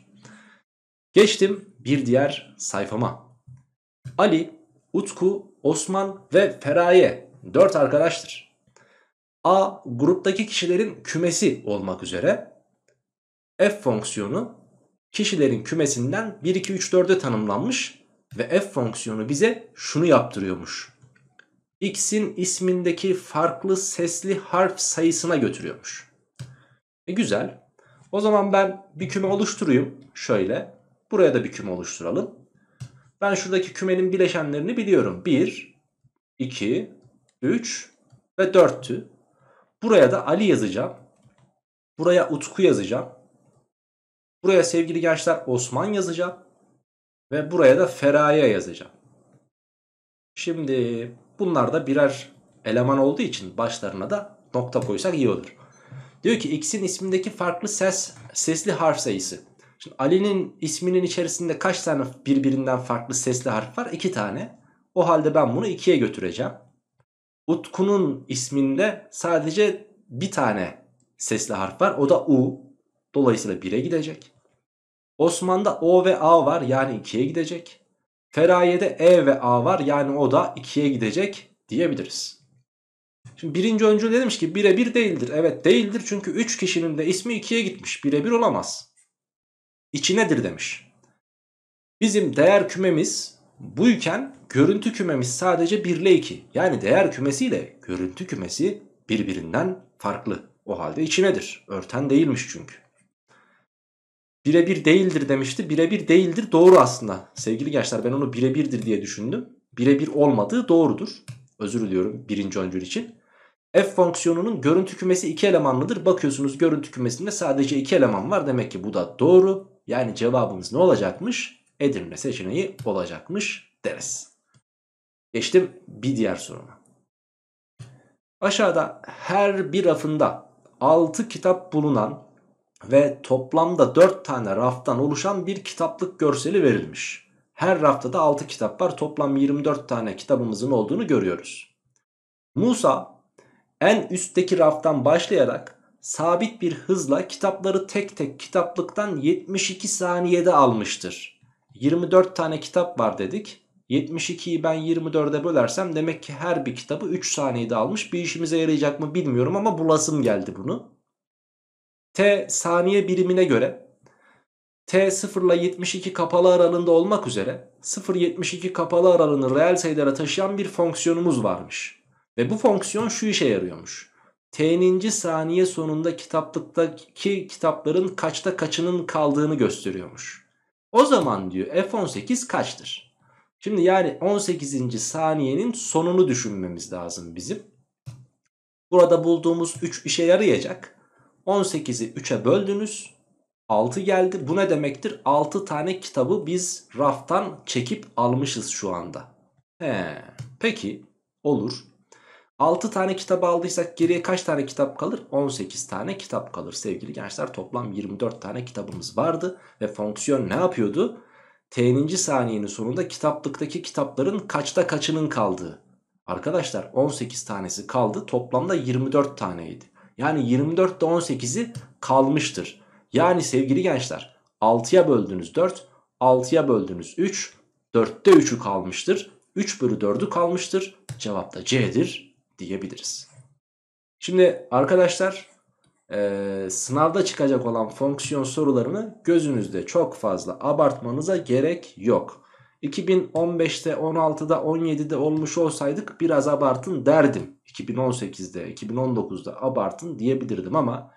Geçtim bir diğer sayfama. Ali, Utku, Osman ve Feraye 4 arkadaştır. A gruptaki kişilerin kümesi olmak üzere f fonksiyonu kişilerin kümesinden 1 2 3 4'e tanımlanmış ve f fonksiyonu bize şunu yaptırıyormuş x'in ismindeki farklı sesli harf sayısına götürüyormuş. E güzel. O zaman ben bir küme oluşturayım. Şöyle. Buraya da bir küme oluşturalım. Ben şuradaki kümenin bileşenlerini biliyorum. 1, 2, 3 ve 4'tü. Buraya da Ali yazacağım. Buraya Utku yazacağım. Buraya sevgili gençler Osman yazacağım. Ve buraya da Feraye yazacağım. Şimdi Bunlar da birer eleman olduğu için başlarına da nokta koysak iyi olur. Diyor ki x'in ismindeki farklı ses sesli harf sayısı. Şimdi Ali'nin isminin içerisinde kaç tane birbirinden farklı sesli harf var? İki tane. O halde ben bunu ikiye götüreceğim. Utku'nun isminde sadece bir tane sesli harf var. O da U. Dolayısıyla 1'e gidecek. Osman'da O ve A var yani 2'ye gidecek. Ferayede E ve A var yani o da 2'ye gidecek diyebiliriz. Şimdi birinci öncül demiş ki birebir değildir. Evet değildir çünkü 3 kişinin de ismi 2'ye gitmiş. Birebir olamaz. İçi nedir demiş. Bizim değer kümemiz buyken görüntü kümemiz sadece 1 ile 2. Yani değer kümesi ile görüntü kümesi birbirinden farklı. O halde içi nedir? Örten değilmiş çünkü birebir değildir demişti. Birebir değildir doğru aslında. Sevgili gençler ben onu birebirdir diye düşündüm. Birebir olmadığı doğrudur. Özür diliyorum birinci öncül için. F fonksiyonunun görüntü kümesi iki elemanlıdır. Bakıyorsunuz görüntü kümesinde sadece iki eleman var. Demek ki bu da doğru. Yani cevabımız ne olacakmış? Edirne seçeneği olacakmış deriz. Geçtim bir diğer soruma. Aşağıda her bir rafında 6 kitap bulunan ve toplamda 4 tane raftan oluşan bir kitaplık görseli verilmiş. Her rafta da 6 kitap var. Toplam 24 tane kitabımızın olduğunu görüyoruz. Musa en üstteki raftan başlayarak sabit bir hızla kitapları tek tek kitaplıktan 72 saniyede almıştır. 24 tane kitap var dedik. 72'yi ben 24'e bölersem demek ki her bir kitabı 3 saniyede almış. Bir işimize yarayacak mı bilmiyorum ama bulasım geldi bunu t saniye birimine göre t 0 ile 72 kapalı aralığında olmak üzere 0-72 kapalı aralığını reel sayılara taşıyan bir fonksiyonumuz varmış. Ve bu fonksiyon şu işe yarıyormuş. T'ninci saniye sonunda kitaplıktaki kitapların kaçta kaçının kaldığını gösteriyormuş. O zaman diyor F18 kaçtır? Şimdi yani 18. saniyenin sonunu düşünmemiz lazım bizim. Burada bulduğumuz 3 işe yarayacak. 18'i 3'e böldünüz. 6 geldi. Bu ne demektir? 6 tane kitabı biz raftan çekip almışız şu anda. He, peki olur. 6 tane kitabı aldıysak geriye kaç tane kitap kalır? 18 tane kitap kalır sevgili gençler. Toplam 24 tane kitabımız vardı. Ve fonksiyon ne yapıyordu? T'nin saniyenin sonunda kitaplıktaki kitapların kaçta kaçının kaldığı. Arkadaşlar 18 tanesi kaldı toplamda 24 taneydi. Yani 24'te 18'i kalmıştır. Yani sevgili gençler 6'ya böldüğünüz 4, 6'ya böldüğünüz 3, 4'te 3'ü kalmıştır. 3 bölü 4'ü kalmıştır. Cevap da C'dir diyebiliriz. Şimdi arkadaşlar e, sınavda çıkacak olan fonksiyon sorularını gözünüzde çok fazla abartmanıza gerek yok. 2015'te, 16'da, 17'de olmuş olsaydık biraz abartın derdim. 2018'de, 2019'da abartın diyebilirdim ama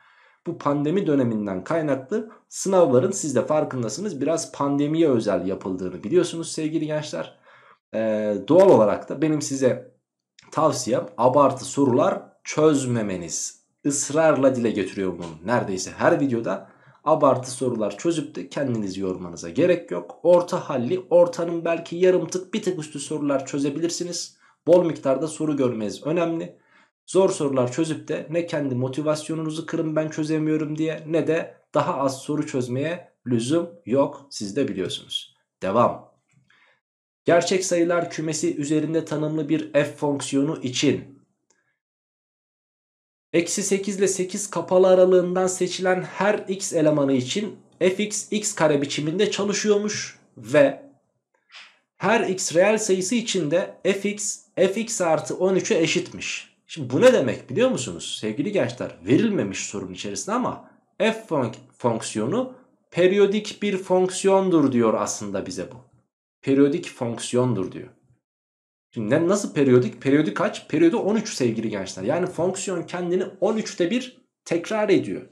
bu pandemi döneminden kaynaklı sınavların siz de farkındasınız biraz pandemiye özel yapıldığını biliyorsunuz sevgili gençler. Ee, doğal olarak da benim size tavsiyem abartı sorular çözmemeniz. Israrla dile getiriyorum bunu neredeyse her videoda Abartı sorular çözüp de kendinizi yormanıza gerek yok. Orta halli, ortanın belki yarım tık bir tık üstü sorular çözebilirsiniz. Bol miktarda soru görmeniz önemli. Zor sorular çözüp de ne kendi motivasyonunuzu kırın ben çözemiyorum diye ne de daha az soru çözmeye lüzum yok. Siz de biliyorsunuz. Devam. Gerçek sayılar kümesi üzerinde tanımlı bir f fonksiyonu için Eksi 8 ile 8 kapalı aralığından seçilen her x elemanı için fx x kare biçiminde çalışıyormuş ve her x reel sayısı için de fx fx artı 13'e eşitmiş. Şimdi bu ne demek biliyor musunuz sevgili gençler? Verilmemiş sorun içerisinde ama f fonksiyonu periyodik bir fonksiyondur diyor aslında bize bu. Periyodik fonksiyondur diyor. Şimdi nasıl periyodik? Periyodu kaç? Periyodu 13 sevgili gençler. Yani fonksiyon kendini 13'te bir tekrar ediyor.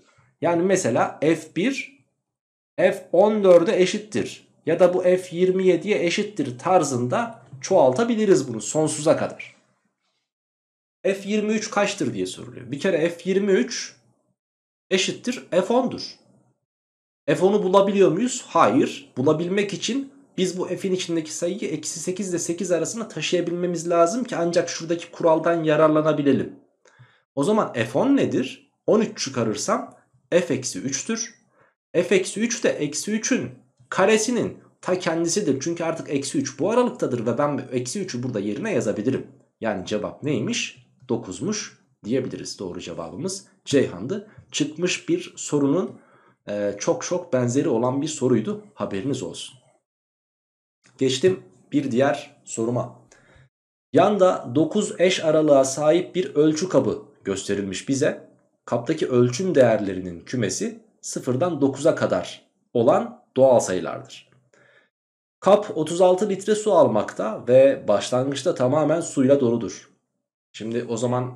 Yani mesela f1 f14'e eşittir ya da bu f27'ye eşittir tarzında çoğaltabiliriz bunu sonsuza kadar. f23 kaçtır diye soruluyor. Bir kere f23 eşittir f10'dur. f10'u bulabiliyor muyuz? Hayır. Bulabilmek için biz bu f'in içindeki sayıyı eksi 8 ile 8 arasında taşıyabilmemiz lazım ki ancak şuradaki kuraldan yararlanabilelim. O zaman f10 nedir? 13 çıkarırsam f eksi 3'tür. f eksi 3 de eksi 3'ün karesinin ta kendisidir. Çünkü artık eksi 3 bu aralıktadır ve ben eksi 3'ü burada yerine yazabilirim. Yani cevap neymiş? 9'muş diyebiliriz. Doğru cevabımız Ceyhan'dı. Çıkmış bir sorunun e, çok çok benzeri olan bir soruydu. Haberiniz olsun. Geçtim bir diğer soruma. Yanda 9 eş aralığa sahip bir ölçü kabı gösterilmiş bize. Kaptaki ölçüm değerlerinin kümesi 0'dan 9'a kadar olan doğal sayılardır. Kap 36 litre su almakta ve başlangıçta tamamen suyla doludur. Şimdi o zaman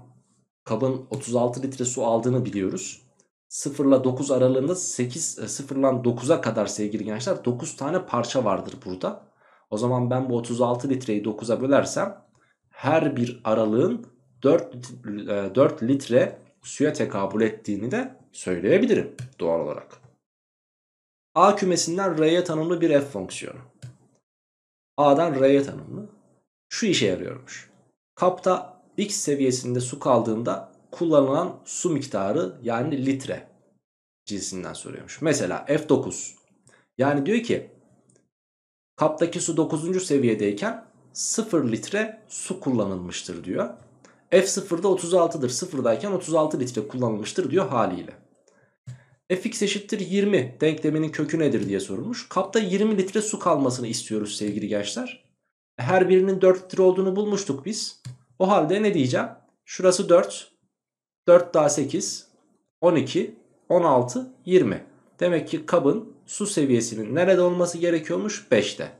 kabın 36 litre su aldığını biliyoruz. 0 ile 9 aralığında 8 0 ile 9'a kadar sevgili gençler 9 tane parça vardır burada. O zaman ben bu 36 litreyi 9'a bölersem her bir aralığın 4, 4 e, litre suya tekabül ettiğini de söyleyebilirim doğal olarak. A kümesinden R'ye tanımlı bir f fonksiyonu. A'dan R'ye tanımlı. Şu işe yarıyormuş. Kapta X seviyesinde su kaldığında kullanılan su miktarı yani litre cinsinden soruyormuş. Mesela F9. Yani diyor ki Kaptaki su 9. seviyedeyken 0 litre su kullanılmıştır diyor. F0'da 36'dır. 0'dayken 36 litre kullanılmıştır diyor haliyle. Fx eşittir 20 denkleminin kökü nedir diye sorulmuş. Kapta 20 litre su kalmasını istiyoruz sevgili gençler. Her birinin 4 litre olduğunu bulmuştuk biz. O halde ne diyeceğim? Şurası 4. 4 daha 8. 12. 16. 20. Demek ki kabın su seviyesinin nerede olması gerekiyormuş? 5'te.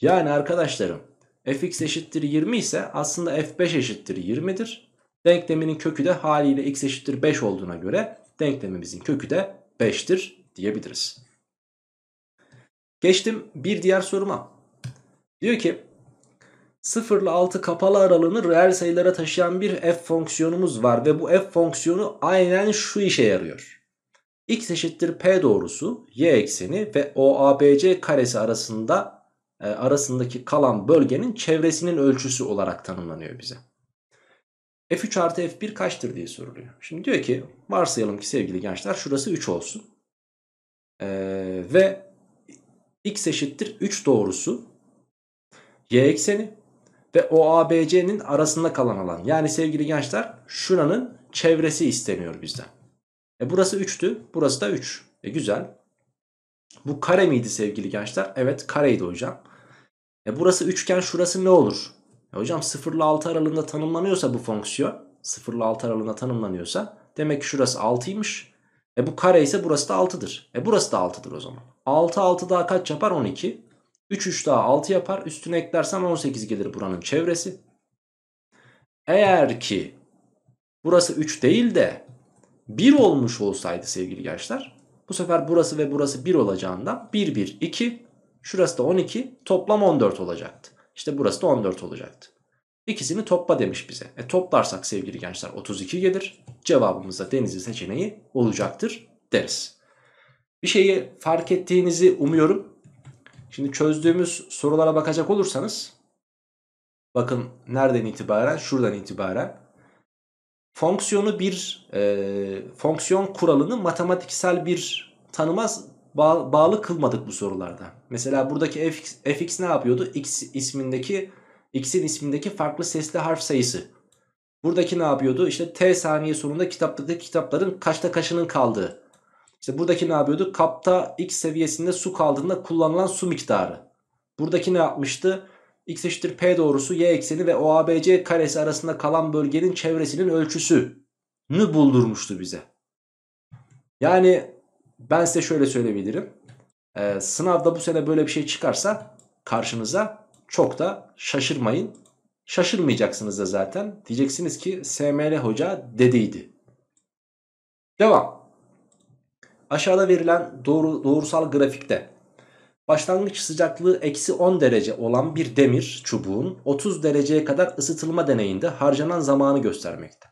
Yani arkadaşlarım fx eşittir 20 ise aslında f5 eşittir 20'dir. Denkleminin kökü de haliyle x eşittir 5 olduğuna göre denklemimizin kökü de 5'tir diyebiliriz. Geçtim bir diğer soruma. Diyor ki 0 ile 6 kapalı aralığını reel sayılara taşıyan bir f fonksiyonumuz var ve bu f fonksiyonu aynen şu işe yarıyor x eşittir p doğrusu y ekseni ve OABC karesi arasında e, arasındaki kalan bölgenin çevresinin ölçüsü olarak tanımlanıyor bize. F3 artı F1 kaçtır diye soruluyor. Şimdi diyor ki varsayalım ki sevgili gençler şurası 3 olsun. Ee, ve x eşittir 3 doğrusu y ekseni ve OABC'nin arasında kalan alan. Yani sevgili gençler şuranın çevresi isteniyor bizden. E burası 3'tü. Burası da 3. E güzel. Bu kare miydi sevgili gençler? Evet kareydi hocam. E burası üçgen şurası ne olur? E hocam 0 ile 6 aralığında tanımlanıyorsa bu fonksiyon 0 ile 6 aralığında tanımlanıyorsa demek ki şurası 6'ymış. E bu kare ise burası da 6'dır. E burası da 6'dır o zaman. 6 6 daha kaç yapar? 12. 3 3 daha 6 yapar. Üstüne eklersen 18 gelir buranın çevresi. Eğer ki burası 3 değil de 1 olmuş olsaydı sevgili gençler bu sefer burası ve burası 1 olacağından 1 1 2 şurası da 12 toplam 14 olacaktı. İşte burası da 14 olacaktı. İkisini topla demiş bize. E toplarsak sevgili gençler 32 gelir. Cevabımız da denizli seçeneği olacaktır deriz. Bir şeyi fark ettiğinizi umuyorum. Şimdi çözdüğümüz sorulara bakacak olursanız bakın nereden itibaren şuradan itibaren fonksiyonu bir e, fonksiyon kuralını matematiksel bir tanıma bağ, bağlı kılmadık bu sorularda. Mesela buradaki fx, fx ne yapıyordu? x ismindeki x'in ismindeki farklı sesli harf sayısı. Buradaki ne yapıyordu? İşte t saniye sonunda kitaptaki kitapların kaçta kaşının kaldığı. İşte buradaki ne yapıyordu? Kapta x seviyesinde su kaldığında kullanılan su miktarı. Buradaki ne yapmıştı? x eşittir p doğrusu y ekseni ve OABC karesi arasında kalan bölgenin çevresinin ölçüsünü buldurmuştu bize. Yani ben size şöyle söyleyebilirim. Ee, sınavda bu sene böyle bir şey çıkarsa karşınıza çok da şaşırmayın. Şaşırmayacaksınız da zaten. Diyeceksiniz ki SML hoca dediydi. Devam. Aşağıda verilen doğru, doğrusal grafikte Başlangıç sıcaklığı eksi 10 derece olan bir demir çubuğun 30 dereceye kadar ısıtılma deneyinde harcanan zamanı göstermekte.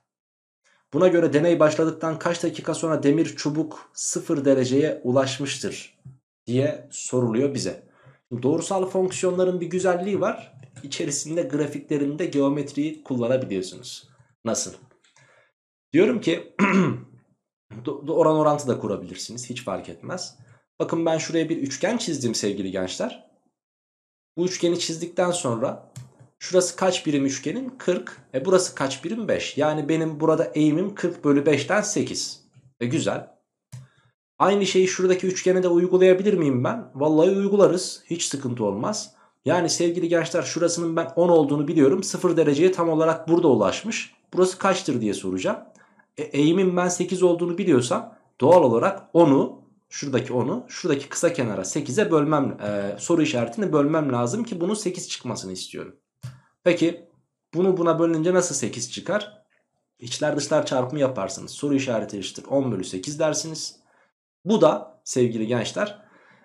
Buna göre deney başladıktan kaç dakika sonra demir çubuk 0 dereceye ulaşmıştır diye soruluyor bize. Doğrusal fonksiyonların bir güzelliği var. İçerisinde grafiklerinde geometriyi kullanabiliyorsunuz. Nasıl? Diyorum ki oran orantı da kurabilirsiniz. Hiç fark etmez. Bakın ben şuraya bir üçgen çizdim sevgili gençler. Bu üçgeni çizdikten sonra şurası kaç birim üçgenin? 40. E burası kaç birim? 5. Yani benim burada eğimim 40 bölü 5'ten 8. E güzel. Aynı şeyi şuradaki üçgene de uygulayabilir miyim ben? Vallahi uygularız. Hiç sıkıntı olmaz. Yani sevgili gençler şurasının ben 10 olduğunu biliyorum. 0 dereceye tam olarak burada ulaşmış. Burası kaçtır diye soracağım. E, eğimin ben 8 olduğunu biliyorsam doğal olarak 10'u Şuradaki 10'u şuradaki kısa kenara 8'e bölmem e, soru işaretini bölmem lazım ki bunun 8 çıkmasını istiyorum. Peki bunu buna bölünce nasıl 8 çıkar? İçler dışlar çarpımı yaparsınız. Soru işareti eşittir 10 bölü 8 dersiniz. Bu da sevgili gençler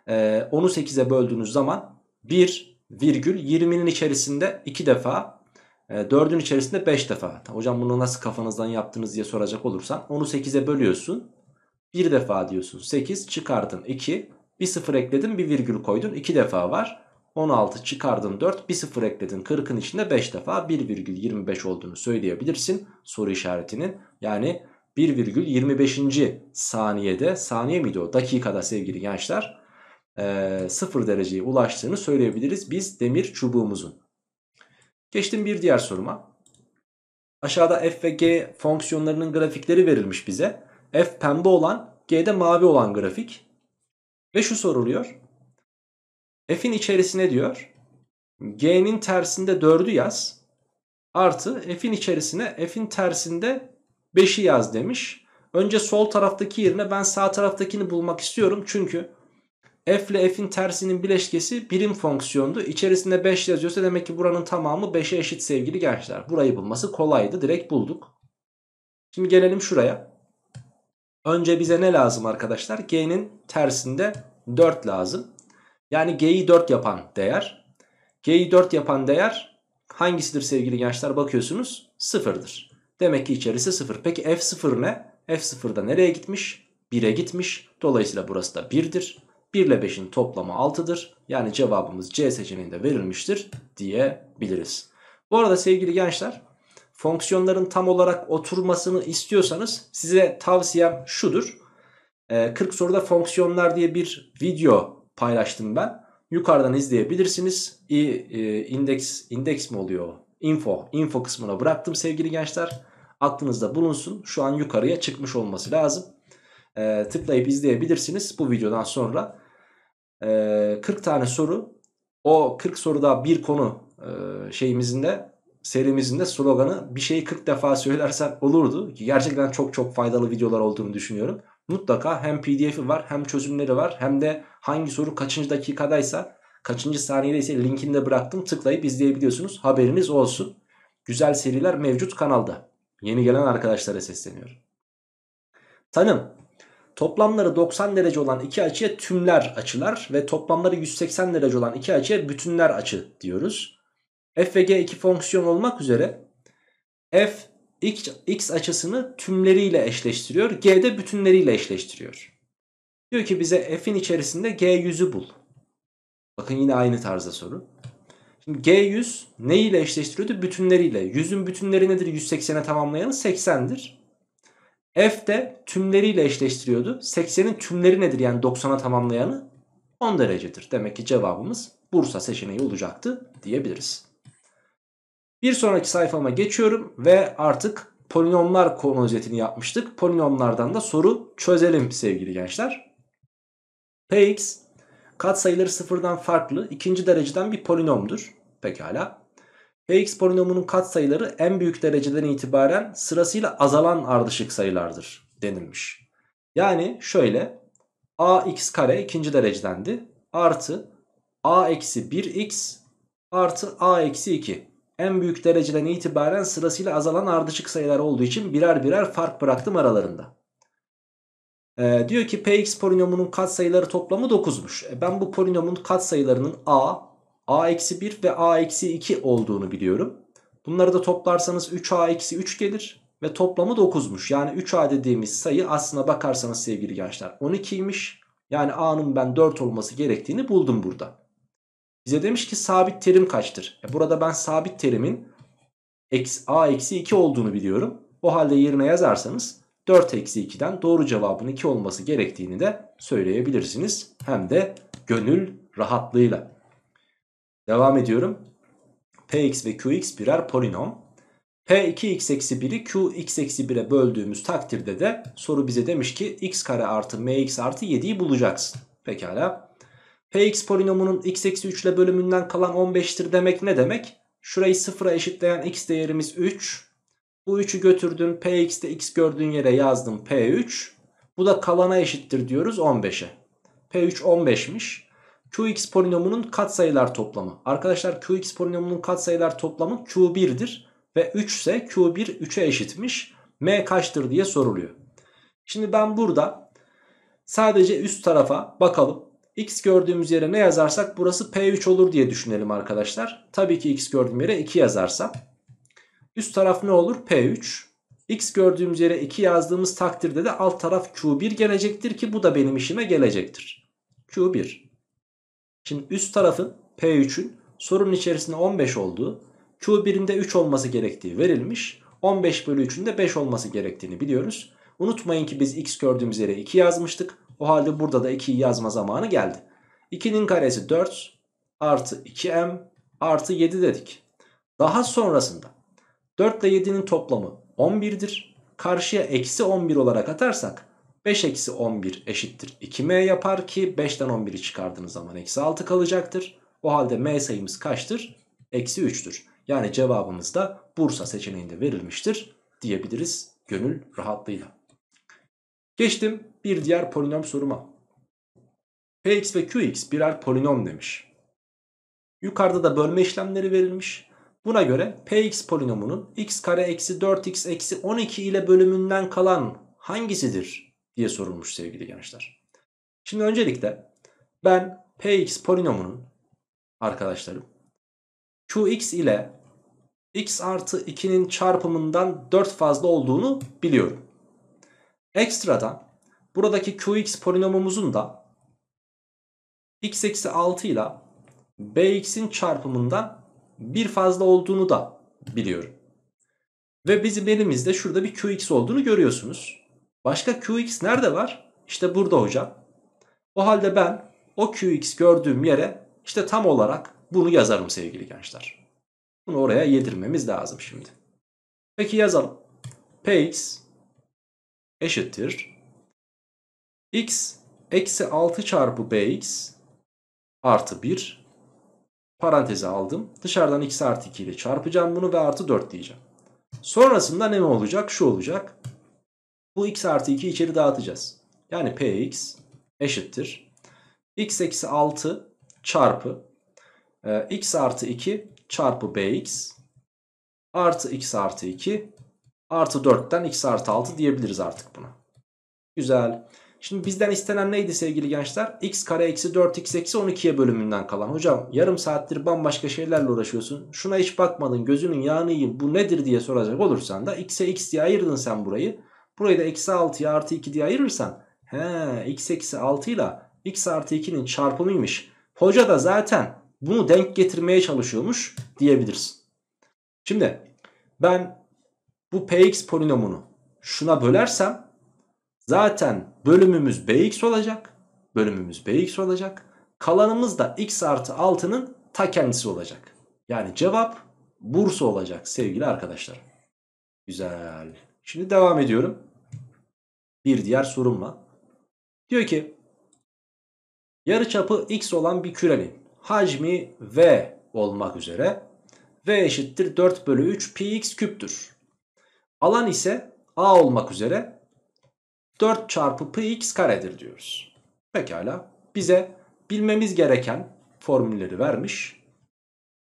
10'u e, 8'e böldüğünüz zaman 1 virgül 20'nin içerisinde 2 defa 4'ün e, içerisinde 5 defa. Hocam bunu nasıl kafanızdan yaptınız diye soracak olursan 10'u 8'e bölüyorsun. Bir defa diyorsun 8 çıkardın 2. Bir sıfır ekledin bir virgül koydun 2 defa var. 16 çıkardın 4 bir sıfır ekledin 40'ın içinde 5 defa 1,25 olduğunu söyleyebilirsin soru işaretinin. Yani 1,25. saniyede saniye miydi o dakikada sevgili gençler e, 0 dereceye ulaştığını söyleyebiliriz biz demir çubuğumuzun. Geçtim bir diğer soruma. Aşağıda f ve g fonksiyonlarının grafikleri verilmiş bize. F pembe olan, G'de mavi olan grafik. Ve şu soruluyor. F'in içerisine diyor. G'nin tersinde 4'ü yaz. Artı F'in içerisine F'in tersinde 5'i yaz demiş. Önce sol taraftaki yerine ben sağ taraftakini bulmak istiyorum. Çünkü f ile f'in tersinin bileşkesi birim fonksiyondu. İçerisinde 5 yazıyorsa demek ki buranın tamamı 5'e eşit sevgili gençler. Burayı bulması kolaydı. Direkt bulduk. Şimdi gelelim şuraya. Önce bize ne lazım arkadaşlar? G'nin tersinde 4 lazım. Yani G'yi 4 yapan değer. G'yi 4 yapan değer hangisidir sevgili gençler? Bakıyorsunuz 0'dır. Demek ki içerisi 0. Peki F0 ne? f da nereye gitmiş? 1'e gitmiş. Dolayısıyla burası da 1'dir. 1 ile 5'in toplamı 6'dır. Yani cevabımız C seçeneğinde verilmiştir diyebiliriz. Bu arada sevgili gençler fonksiyonların tam olarak oturmasını istiyorsanız size tavsiyem şudur. 40 ee, soruda fonksiyonlar diye bir video paylaştım ben. Yukarıdan izleyebilirsiniz. E, indeks indeks mi oluyor? Info, info kısmına bıraktım sevgili gençler. Aklınızda bulunsun. Şu an yukarıya çıkmış olması lazım. Ee, tıklayıp izleyebilirsiniz bu videodan sonra. 40 ee, tane soru. O 40 soruda bir konu e, şeyimizin de serimizin de sloganı bir şeyi 40 defa söylersen olurdu. Ki gerçekten çok çok faydalı videolar olduğunu düşünüyorum. Mutlaka hem pdf'i var hem çözümleri var hem de hangi soru kaçıncı dakikadaysa kaçıncı saniyede linkini de bıraktım tıklayıp izleyebiliyorsunuz haberiniz olsun. Güzel seriler mevcut kanalda. Yeni gelen arkadaşlara sesleniyorum. Tanım Toplamları 90 derece olan iki açıya tümler açılar ve toplamları 180 derece olan iki açıya bütünler açı diyoruz f ve g iki fonksiyon olmak üzere f x, x açısını tümleriyle eşleştiriyor. G de bütünleriyle eşleştiriyor. Diyor ki bize f'in içerisinde g yüzü bul. Bakın yine aynı tarzda soru. Şimdi g yüz ne ile eşleştiriyordu? Bütünleriyle. Yüzün bütünleri nedir? 180'e tamamlayanı 80'dir. F de tümleriyle eşleştiriyordu. 80'in tümleri nedir? Yani 90'a tamamlayanı 10 derecedir. Demek ki cevabımız Bursa seçeneği olacaktı diyebiliriz. Bir sonraki sayfama geçiyorum ve artık polinomlar konu özetini yapmıştık. Polinomlardan da soru çözelim sevgili gençler. Px katsayıları sıfırdan farklı ikinci dereceden bir polinomdur. Pekala. Px polinomunun katsayıları en büyük dereceden itibaren sırasıyla azalan ardışık sayılardır denilmiş. Yani şöyle ax kare ikinci derecedendi artı a eksi 1x artı a eksi 2 en büyük dereceden itibaren sırasıyla azalan ardışık sayılar olduğu için birer birer fark bıraktım aralarında. E, diyor ki px polinomunun katsayıları toplamı 9'muş. E, ben bu polinomun katsayılarının a, a-1 ve a-2 olduğunu biliyorum. Bunları da toplarsanız 3a-3 gelir ve toplamı 9'muş. Yani 3a dediğimiz sayı aslına bakarsanız sevgili gençler 12'ymiş. Yani a'nın ben 4 olması gerektiğini buldum burada. Bize demiş ki sabit terim kaçtır? E burada ben sabit terimin a eksi 2 olduğunu biliyorum. O halde yerine yazarsanız 4 eksi 2'den doğru cevabın 2 olması gerektiğini de söyleyebilirsiniz. Hem de gönül rahatlığıyla. Devam ediyorum. Px ve Qx birer polinom. P2x eksi 1'i Qx eksi 1'e böldüğümüz takdirde de soru bize demiş ki x kare artı mx artı 7'yi bulacaksın. Pekala. Px polinomunun x eksi 3 ile bölümünden kalan 15'tir demek ne demek? Şurayı sıfıra eşitleyen x değerimiz 3. Bu 3'ü götürdün px'te x gördüğün yere yazdım p3. Bu da kalana eşittir diyoruz 15'e. p3 15'miş. qx polinomunun katsayılar toplamı. Arkadaşlar qx polinomunun katsayılar toplamı q1'dir. Ve 3 ise q1 3'e eşitmiş. m kaçtır diye soruluyor. Şimdi ben burada sadece üst tarafa bakalım x gördüğümüz yere ne yazarsak burası p3 olur diye düşünelim arkadaşlar. Tabii ki x gördüğüm yere 2 yazarsam. Üst taraf ne olur? p3. x gördüğümüz yere 2 yazdığımız takdirde de alt taraf q1 gelecektir ki bu da benim işime gelecektir. q1. Şimdi üst tarafın p3'ün sorunun içerisinde 15 olduğu, q1'in de 3 olması gerektiği verilmiş. 15 bölü 3'ün de 5 olması gerektiğini biliyoruz. Unutmayın ki biz x gördüğümüz yere 2 yazmıştık. O halde burada da 2'yi yazma zamanı geldi. 2'nin karesi 4 artı 2m artı 7 dedik. Daha sonrasında 4 ile 7'nin toplamı 11'dir. Karşıya eksi 11 olarak atarsak 5 eksi 11 eşittir 2m yapar ki 5'ten 11'i çıkardığınız zaman eksi 6 kalacaktır. O halde m sayımız kaçtır? Eksi 3'tür. Yani cevabımız da Bursa seçeneğinde verilmiştir diyebiliriz gönül rahatlığıyla. Geçtim bir diğer polinom soruma. Px ve Qx birer polinom demiş. Yukarıda da bölme işlemleri verilmiş. Buna göre Px polinomunun x kare eksi 4x eksi 12 ile bölümünden kalan hangisidir diye sorulmuş sevgili gençler. Şimdi öncelikle ben Px polinomunun arkadaşlarım Qx ile x artı 2'nin çarpımından 4 fazla olduğunu biliyorum. Ekstradan Buradaki Qx polinomumuzun da x eksi 6 ile bx'in çarpımından bir fazla olduğunu da biliyorum. Ve bizim elimizde şurada bir qx olduğunu görüyorsunuz. Başka qx nerede var? İşte burada hocam. O halde ben o qx gördüğüm yere işte tam olarak bunu yazarım sevgili gençler. Bunu oraya yedirmemiz lazım şimdi. Peki yazalım. px eşittir x eksi 6 çarpı bx artı 1 paranteze aldım. Dışarıdan x artı 2 ile çarpacağım bunu ve artı 4 diyeceğim. Sonrasında ne olacak? Şu olacak. Bu x artı 2 içeri dağıtacağız. Yani px eşittir. x eksi 6 çarpı e, x artı 2 çarpı bx artı x artı 2 artı 4'ten x artı 6 diyebiliriz artık buna. Güzel. Şimdi bizden istenen neydi sevgili gençler? x kare eksi 4x eksi 12'ye bölümünden kalan. Hocam yarım saattir bambaşka şeylerle uğraşıyorsun. Şuna hiç bakmadın gözünün yağını yiyin bu nedir diye soracak olursan da x'e x diye ayırdın sen burayı. Burayı da eksi 6'ya artı 2 diye ayırırsan he, x eksi 6 ile x artı 2'nin çarpımıymış. Hoca da zaten bunu denk getirmeye çalışıyormuş diyebilirsin. Şimdi ben bu px polinomunu şuna bölersem Zaten bölümümüz bx olacak. Bölümümüz bx olacak. Kalanımız da x artı 6'nın ta kendisi olacak. Yani cevap Bursa olacak sevgili arkadaşlar. Güzel. Şimdi devam ediyorum. Bir diğer sorumla. Diyor ki yarı çapı x olan bir kürenin hacmi v olmak üzere v eşittir 4 bölü 3 pi x küptür. Alan ise a olmak üzere 4 çarpı pi x karedir diyoruz. Pekala bize bilmemiz gereken formülleri vermiş.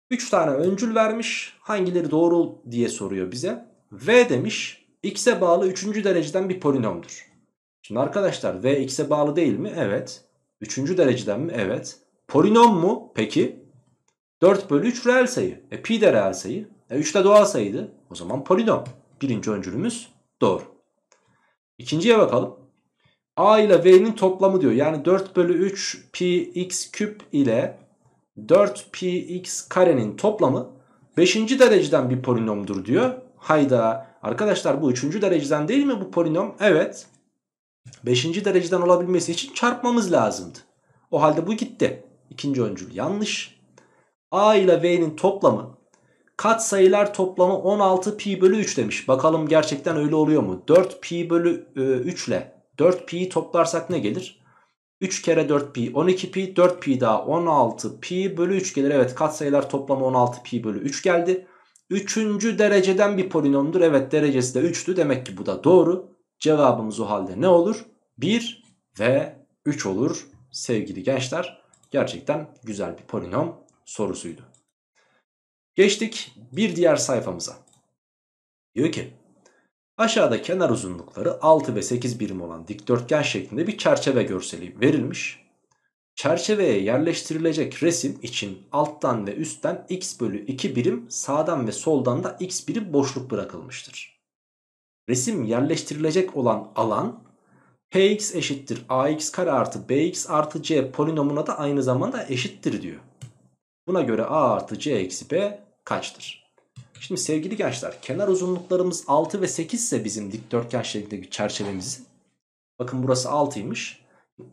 3 tane öncül vermiş. Hangileri doğru diye soruyor bize. V demiş x'e bağlı 3. dereceden bir polinomdur. Şimdi arkadaşlar v x'e bağlı değil mi? Evet. 3. dereceden mi? Evet. Polinom mu? Peki. 4 bölü 3 reel sayı. E pi de reel sayı. E 3 de doğal sayıydı. O zaman polinom. Birinci öncülümüz doğru. İkinciye bakalım. A ile V'nin toplamı diyor. Yani 4 bölü 3 pi x küp ile 4 pi x karenin toplamı 5. dereceden bir polinomdur diyor. Hayda arkadaşlar bu 3. dereceden değil mi bu polinom? Evet. 5. dereceden olabilmesi için çarpmamız lazımdı. O halde bu gitti. İkinci öncül yanlış. A ile V'nin toplamı Kat sayılar toplamı 16 pi bölü 3 demiş. Bakalım gerçekten öyle oluyor mu? 4 pi bölü 3 e, ile 4 pi'yi toplarsak ne gelir? 3 kere 4 pi 12 pi 4 pi daha 16 pi bölü 3 gelir. Evet kat sayılar toplamı 16 pi bölü 3 geldi. Üçüncü dereceden bir polinomdur. Evet derecesi de 3'tü. Demek ki bu da doğru. Cevabımız o halde ne olur? 1 ve 3 olur sevgili gençler. Gerçekten güzel bir polinom sorusuydu. Geçtik bir diğer sayfamıza. Diyor ki aşağıda kenar uzunlukları 6 ve 8 birim olan dikdörtgen şeklinde bir çerçeve görseli verilmiş. Çerçeveye yerleştirilecek resim için alttan ve üstten x bölü 2 birim sağdan ve soldan da x birim boşluk bırakılmıştır. Resim yerleştirilecek olan alan px eşittir ax kare artı bx artı c polinomuna da aynı zamanda eşittir diyor. Buna göre a artı c eksi b kaçtır? Şimdi sevgili gençler kenar uzunluklarımız 6 ve 8 ise bizim dikdörtgen şeklindeki çerçevemizin. Bakın burası 6'ymış.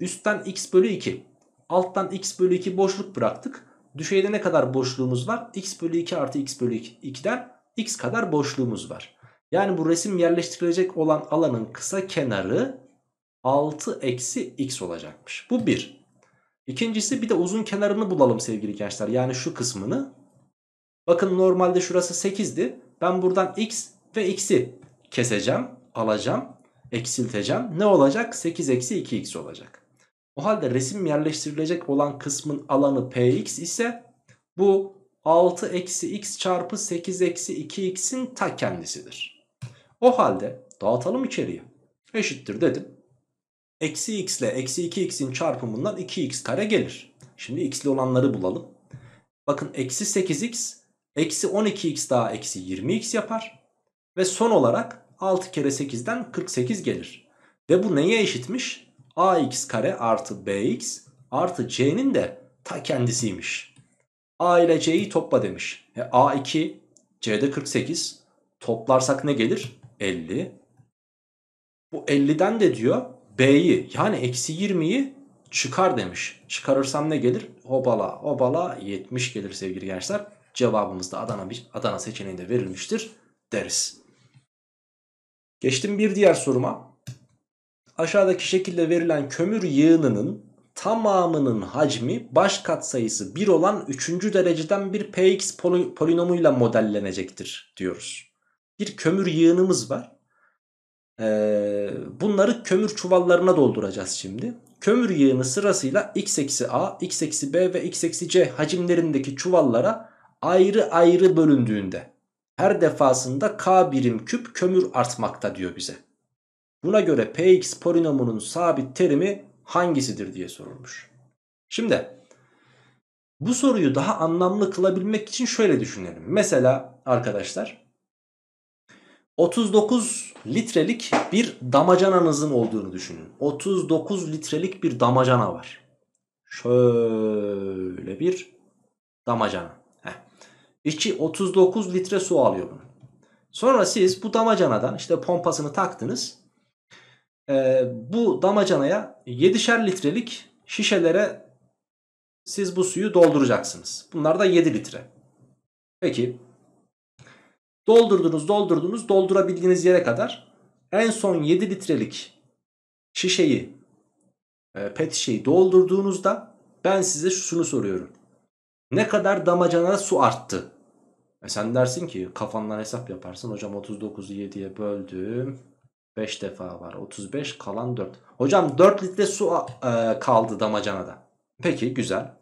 Üstten x bölü 2. Alttan x bölü 2 boşluk bıraktık. Düşeyde ne kadar boşluğumuz var? x bölü 2 artı x bölü 2'den x kadar boşluğumuz var. Yani bu resim yerleştirilecek olan alanın kısa kenarı 6 eksi x olacakmış. Bu bir. İkincisi bir de uzun kenarını bulalım sevgili gençler. Yani şu kısmını Bakın normalde şurası 8'di. Ben buradan x ve x'i keseceğim, alacağım, eksilteceğim. Ne olacak? 8 eksi 2x olacak. O halde resim yerleştirilecek olan kısmın alanı px ise bu 6 eksi x çarpı 8 eksi 2x'in ta kendisidir. O halde dağıtalım içeriye. Eşittir dedim. Eksi x ile eksi 2x'in çarpımından 2x kare gelir. Şimdi x'li olanları bulalım. Bakın eksi 8x Eksi 12x daha eksi 20x yapar. Ve son olarak 6 kere 8'den 48 gelir. Ve bu neye eşitmiş? ax kare artı bx artı c'nin de ta kendisiymiş. a ile c'yi topla demiş. E, a 2, c'de 48. Toplarsak ne gelir? 50. Bu 50'den de diyor b'yi yani eksi 20'yi çıkar demiş. Çıkarırsam ne gelir? Obala obala 70 gelir sevgili gençler. Cevabımız da Adana, Adana seçeneğinde verilmiştir deriz. Geçtim bir diğer soruma. Aşağıdaki şekilde verilen kömür yığınının tamamının hacmi baş katsayısı 1 olan 3. dereceden bir px polinomuyla modellenecektir diyoruz. Bir kömür yığınımız var. Ee, bunları kömür çuvallarına dolduracağız şimdi. Kömür yığını sırasıyla x eksi a, x eksi b ve x eksi c hacimlerindeki çuvallara ayrı ayrı bölündüğünde her defasında k birim küp kömür artmakta diyor bize. Buna göre px polinomunun sabit terimi hangisidir diye sorulmuş. Şimdi bu soruyu daha anlamlı kılabilmek için şöyle düşünelim. Mesela arkadaşlar 39 litrelik bir damacananızın olduğunu düşünün. 39 litrelik bir damacana var. Şöyle bir damacana. İçi 39 litre su alıyor bunu. Sonra siz bu damacanadan işte pompasını taktınız. Ee, bu damacanaya 7'şer litrelik şişelere siz bu suyu dolduracaksınız. Bunlar da 7 litre. Peki doldurdunuz doldurdunuz doldurabildiğiniz yere kadar en son 7 litrelik şişeyi e, pet şişeyi doldurduğunuzda ben size şunu soruyorum. Ne kadar damacana su arttı? E sen dersin ki kafandan hesap yaparsın. Hocam 39'u 7'ye böldüm. 5 defa var. 35 kalan 4. Hocam 4 litre su e, kaldı damacanada. Peki güzel.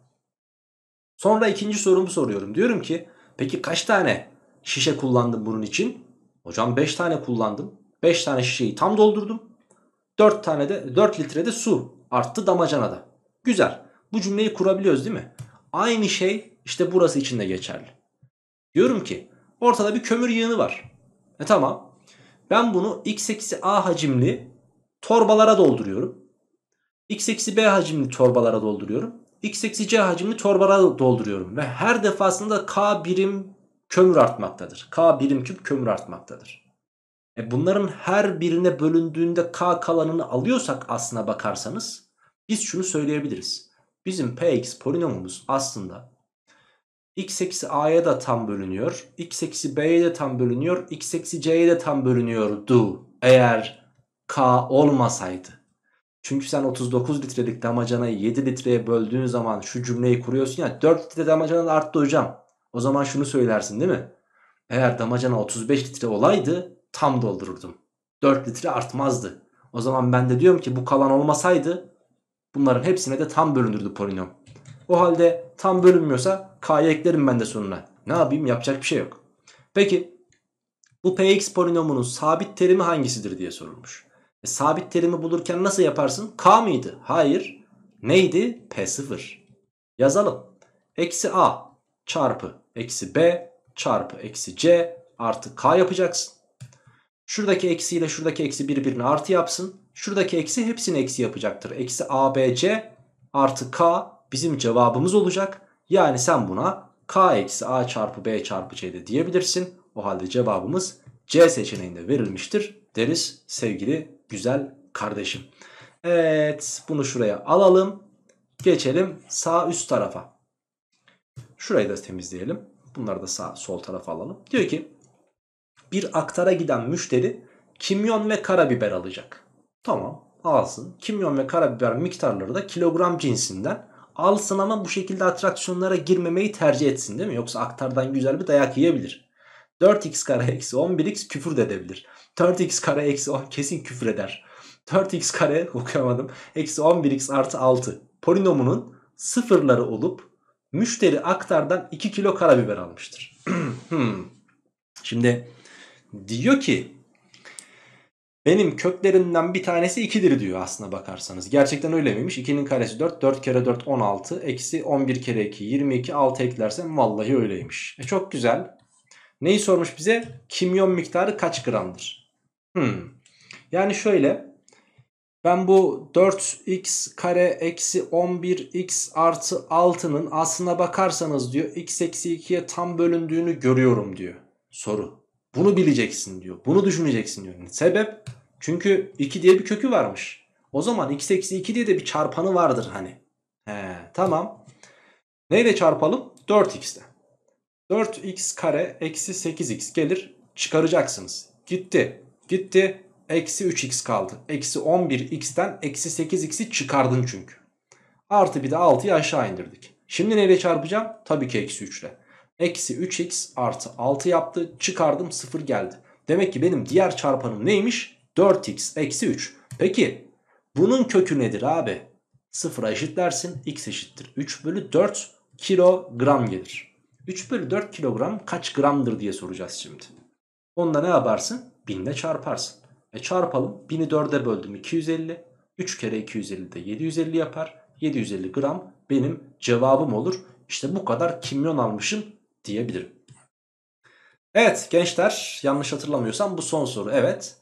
Sonra ikinci sorumu soruyorum. Diyorum ki peki kaç tane şişe kullandım bunun için? Hocam 5 tane kullandım. 5 tane şişeyi tam doldurdum. 4 tane de 4 litre de su arttı damacanada. Güzel. Bu cümleyi kurabiliyoruz değil mi? Aynı şey işte burası için de geçerli. Diyorum ki ortada bir kömür yığını var. E tamam. Ben bunu x eksi a hacimli torbalara dolduruyorum. x eksi b hacimli torbalara dolduruyorum. x eksi c hacimli torbalara dolduruyorum. Ve her defasında k birim kömür artmaktadır. K birim küp kömür artmaktadır. E bunların her birine bölündüğünde K kalanını alıyorsak aslına bakarsanız biz şunu söyleyebiliriz. Bizim px polinomumuz aslında x eksi a'ya da tam bölünüyor. x eksi b'ye de tam bölünüyor. x eksi c'ye de tam bölünüyordu. Eğer k olmasaydı. Çünkü sen 39 litrelik damacanayı 7 litreye böldüğün zaman şu cümleyi kuruyorsun ya 4 litre damacanan arttı hocam. O zaman şunu söylersin değil mi? Eğer damacana 35 litre olaydı tam doldururdum. 4 litre artmazdı. O zaman ben de diyorum ki bu kalan olmasaydı Bunların hepsine de tam bölünürdü polinom. O halde tam bölünmüyorsa k'yı eklerim ben de sonuna. Ne yapayım yapacak bir şey yok. Peki bu px polinomunun sabit terimi hangisidir diye sorulmuş. E, sabit terimi bulurken nasıl yaparsın? K mıydı? Hayır. Neydi? P0. Yazalım. Eksi a çarpı eksi b çarpı eksi c artı k yapacaksın. Şuradaki eksi ile şuradaki eksi birbirini artı yapsın. Şuradaki eksi hepsini eksi yapacaktır. Eksi ABC artı K bizim cevabımız olacak. Yani sen buna K eksi A çarpı B çarpı C de diyebilirsin. O halde cevabımız C seçeneğinde verilmiştir deriz sevgili güzel kardeşim. Evet bunu şuraya alalım. Geçelim sağ üst tarafa. Şurayı da temizleyelim. Bunları da sağ sol tarafa alalım. Diyor ki bir aktara giden müşteri kimyon ve karabiber alacak. Tamam alsın. Kimyon ve karabiber miktarları da kilogram cinsinden alsın ama bu şekilde atraksiyonlara girmemeyi tercih etsin değil mi? Yoksa aktardan güzel bir dayak yiyebilir. 4x kare eksi 11x küfür de edebilir. 4x kare eksi 10 kesin küfür eder. 4x kare okuyamadım. Eksi 11x artı 6. Polinomunun sıfırları olup müşteri aktardan 2 kilo karabiber almıştır. Hmm. Şimdi diyor ki benim köklerinden bir tanesi 2'dir diyor aslına bakarsanız. Gerçekten öyle miymiş? 2'nin karesi 4. 4 kere 4 16. Eksi 11 kere 2 22. 6 eklersem vallahi öyleymiş. E çok güzel. Neyi sormuş bize? Kimyon miktarı kaç gramdır? Hmm. Yani şöyle. Ben bu 4x kare eksi 11x artı 6'nın aslına bakarsanız diyor x eksi 2'ye tam bölündüğünü görüyorum diyor soru. Bunu bileceksin diyor. Bunu düşüneceksin diyor. Sebep? Çünkü 2 diye bir kökü varmış. O zaman x eksi 2 diye de bir çarpanı vardır hani. He, tamam. Neyle çarpalım? 4 x'te. 4x kare eksi 8x gelir. Çıkaracaksınız. Gitti. Gitti. Eksi 3x kaldı. Eksi 11x'ten eksi 8x'i çıkardın çünkü. Artı bir de 6'yı aşağı indirdik. Şimdi neyle çarpacağım? Tabii ki eksi 3 ile. Eksi 3x artı 6 yaptı. Çıkardım 0 geldi. Demek ki benim diğer çarpanım neymiş? 4x eksi 3. Peki bunun kökü nedir abi? 0'a eşitlersin. x eşittir. 3 bölü 4 kilogram gelir. 3 bölü 4 kilogram kaç gramdır diye soracağız şimdi. Onda ne yaparsın? 1000'le çarparsın. E çarpalım. 1000'i 4'e böldüm 250. 3 kere 250 de 750 yapar. 750 gram benim cevabım olur. İşte bu kadar kimyon almışım diyebilirim. Evet gençler yanlış hatırlamıyorsam bu son soru evet.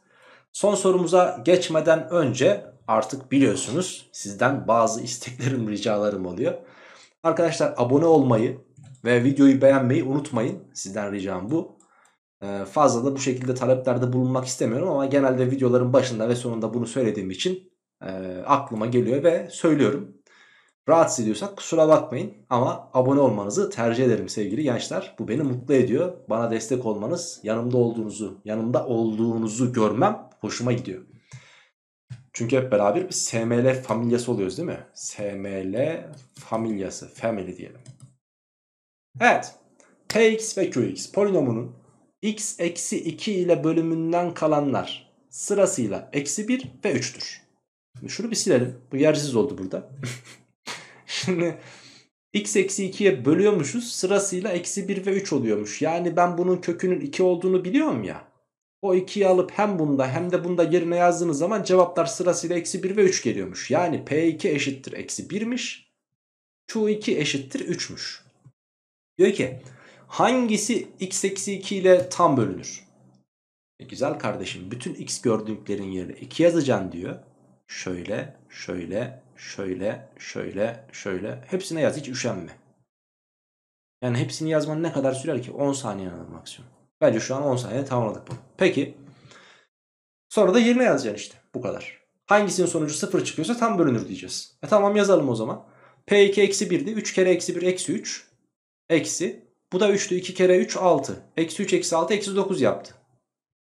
Son sorumuza geçmeden önce artık biliyorsunuz sizden bazı isteklerim ricalarım oluyor. Arkadaşlar abone olmayı ve videoyu beğenmeyi unutmayın. Sizden ricam bu. Ee, fazla da bu şekilde taleplerde bulunmak istemiyorum ama genelde videoların başında ve sonunda bunu söylediğim için e, aklıma geliyor ve söylüyorum. Rahatsız ediyorsak kusura bakmayın ama abone olmanızı tercih ederim sevgili gençler. Bu beni mutlu ediyor. Bana destek olmanız, yanımda olduğunuzu, yanımda olduğunuzu görmem hoşuma gidiyor. Çünkü hep beraber bir SML familyası oluyoruz değil mi? SML familyası, family diyelim. Evet. Px ve Qx polinomunun x eksi 2 ile bölümünden kalanlar sırasıyla eksi 1 ve 3'tür. Şunu bir silelim. Bu yersiz oldu burada. Şimdi x eksi 2'ye bölüyormuşuz sırasıyla eksi 1 ve 3 oluyormuş. Yani ben bunun kökünün 2 olduğunu biliyorum ya. O 2'yi alıp hem bunda hem de bunda yerine yazdığınız zaman cevaplar sırasıyla eksi 1 ve 3 geliyormuş. Yani P2 eşittir eksi 1'miş. Q2 eşittir 3'müş. Diyor ki hangisi x eksi 2 ile tam bölünür? E güzel kardeşim bütün x gördüklerin yerine 2 yazacaksın diyor. Şöyle şöyle şöyle, şöyle, şöyle. Hepsine yaz hiç üşenme. Yani hepsini yazman ne kadar sürer ki? 10 saniye alır maksimum. Bence şu an 10 saniye tamamladık bunu. Peki. Sonra da 20 yazacaksın işte. Bu kadar. Hangisinin sonucu 0 çıkıyorsa tam bölünür diyeceğiz. E tamam yazalım o zaman. P2 eksi 1'di. 3 kere eksi 1 eksi 3. Eksi. Bu da 3'tü. 2 kere 3 6. Eksi 3 eksi 6 eksi 9 yaptı.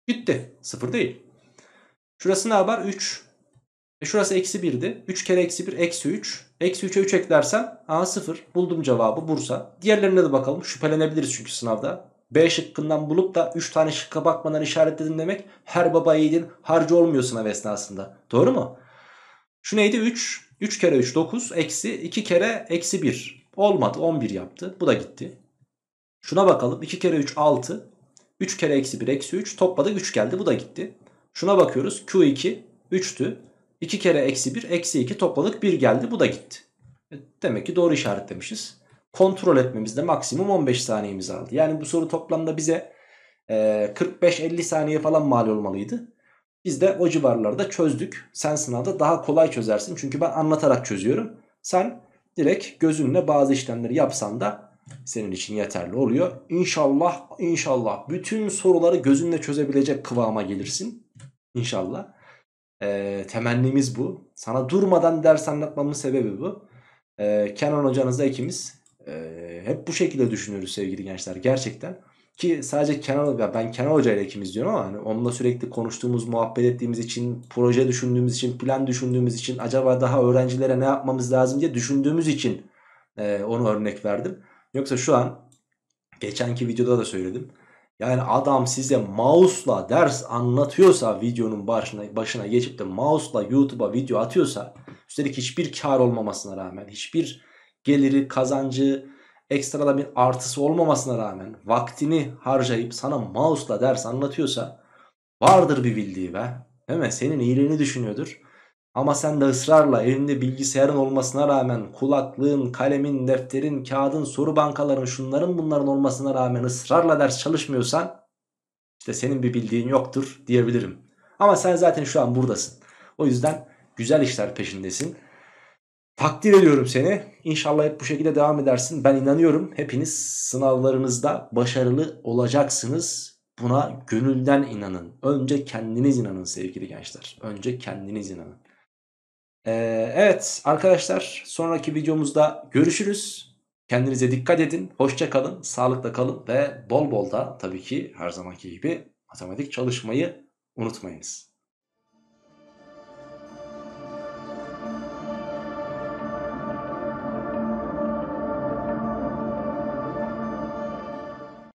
Bitti. 0 değil. Şurası ne yapar? 3. E, şurası eksi 1'di. 3 kere eksi 1 eksi 3. Eksi 3'e 3 eklersen a 0. Buldum cevabı Bursa. Diğerlerine de bakalım. Şüphelenebiliriz çünkü sınavda. B şıkkından bulup da 3 tane şıkka bakmadan işaretledin demek her baba yiğidin harcı olmuyor sınav esnasında. Doğru mu? Şu neydi? 3. 3 kere 3 9 eksi 2 kere eksi 1. Olmadı 11 yaptı. Bu da gitti. Şuna bakalım. 2 kere 3 6. 3 kere eksi 1 eksi 3. Topladık 3 geldi. Bu da gitti. Şuna bakıyoruz. Q2 3'tü. 2 kere eksi 1 eksi 2 topladık 1 geldi bu da gitti. E, demek ki doğru işaretlemişiz. Kontrol etmemizde maksimum 15 saniyemiz aldı. Yani bu soru toplamda bize 45-50 e, saniye falan mal olmalıydı. Biz de o civarlarda çözdük. Sen sınavda daha kolay çözersin. Çünkü ben anlatarak çözüyorum. Sen direkt gözünle bazı işlemleri yapsan da senin için yeterli oluyor. İnşallah inşallah bütün soruları gözünle çözebilecek kıvama gelirsin. İnşallah. E, temennimiz bu. Sana durmadan ders anlatmamın sebebi bu. E, Kenan hocanızla ikimiz e, hep bu şekilde düşünüyoruz sevgili gençler gerçekten. Ki sadece Kenan ya ben Kenan Hoca ile ikimiz diyorum ama hani onunla sürekli konuştuğumuz, muhabbet ettiğimiz için, proje düşündüğümüz için, plan düşündüğümüz için, acaba daha öğrencilere ne yapmamız lazım diye düşündüğümüz için e, onu örnek verdim. Yoksa şu an geçenki videoda da söyledim. Yani adam size mouse'la ders anlatıyorsa videonun başına, başına geçip de mouse'la YouTube'a video atıyorsa üstelik hiçbir kar olmamasına rağmen hiçbir geliri kazancı ekstrada bir artısı olmamasına rağmen vaktini harcayıp sana mouse'la ders anlatıyorsa vardır bir bildiği be. Değil mi? Senin iyiliğini düşünüyordur. Ama sen de ısrarla elinde bilgisayarın olmasına rağmen kulaklığın, kalemin, defterin, kağıdın, soru bankaların şunların bunların olmasına rağmen ısrarla ders çalışmıyorsan işte senin bir bildiğin yoktur diyebilirim. Ama sen zaten şu an buradasın. O yüzden güzel işler peşindesin. Takdir ediyorum seni. İnşallah hep bu şekilde devam edersin. Ben inanıyorum hepiniz sınavlarınızda başarılı olacaksınız. Buna gönülden inanın. Önce kendiniz inanın sevgili gençler. Önce kendiniz inanın. Ee, evet arkadaşlar sonraki videomuzda görüşürüz. Kendinize dikkat edin. Hoşça kalın. Sağlıkla kalın ve bol bol da tabii ki her zamanki gibi matematik çalışmayı unutmayınız.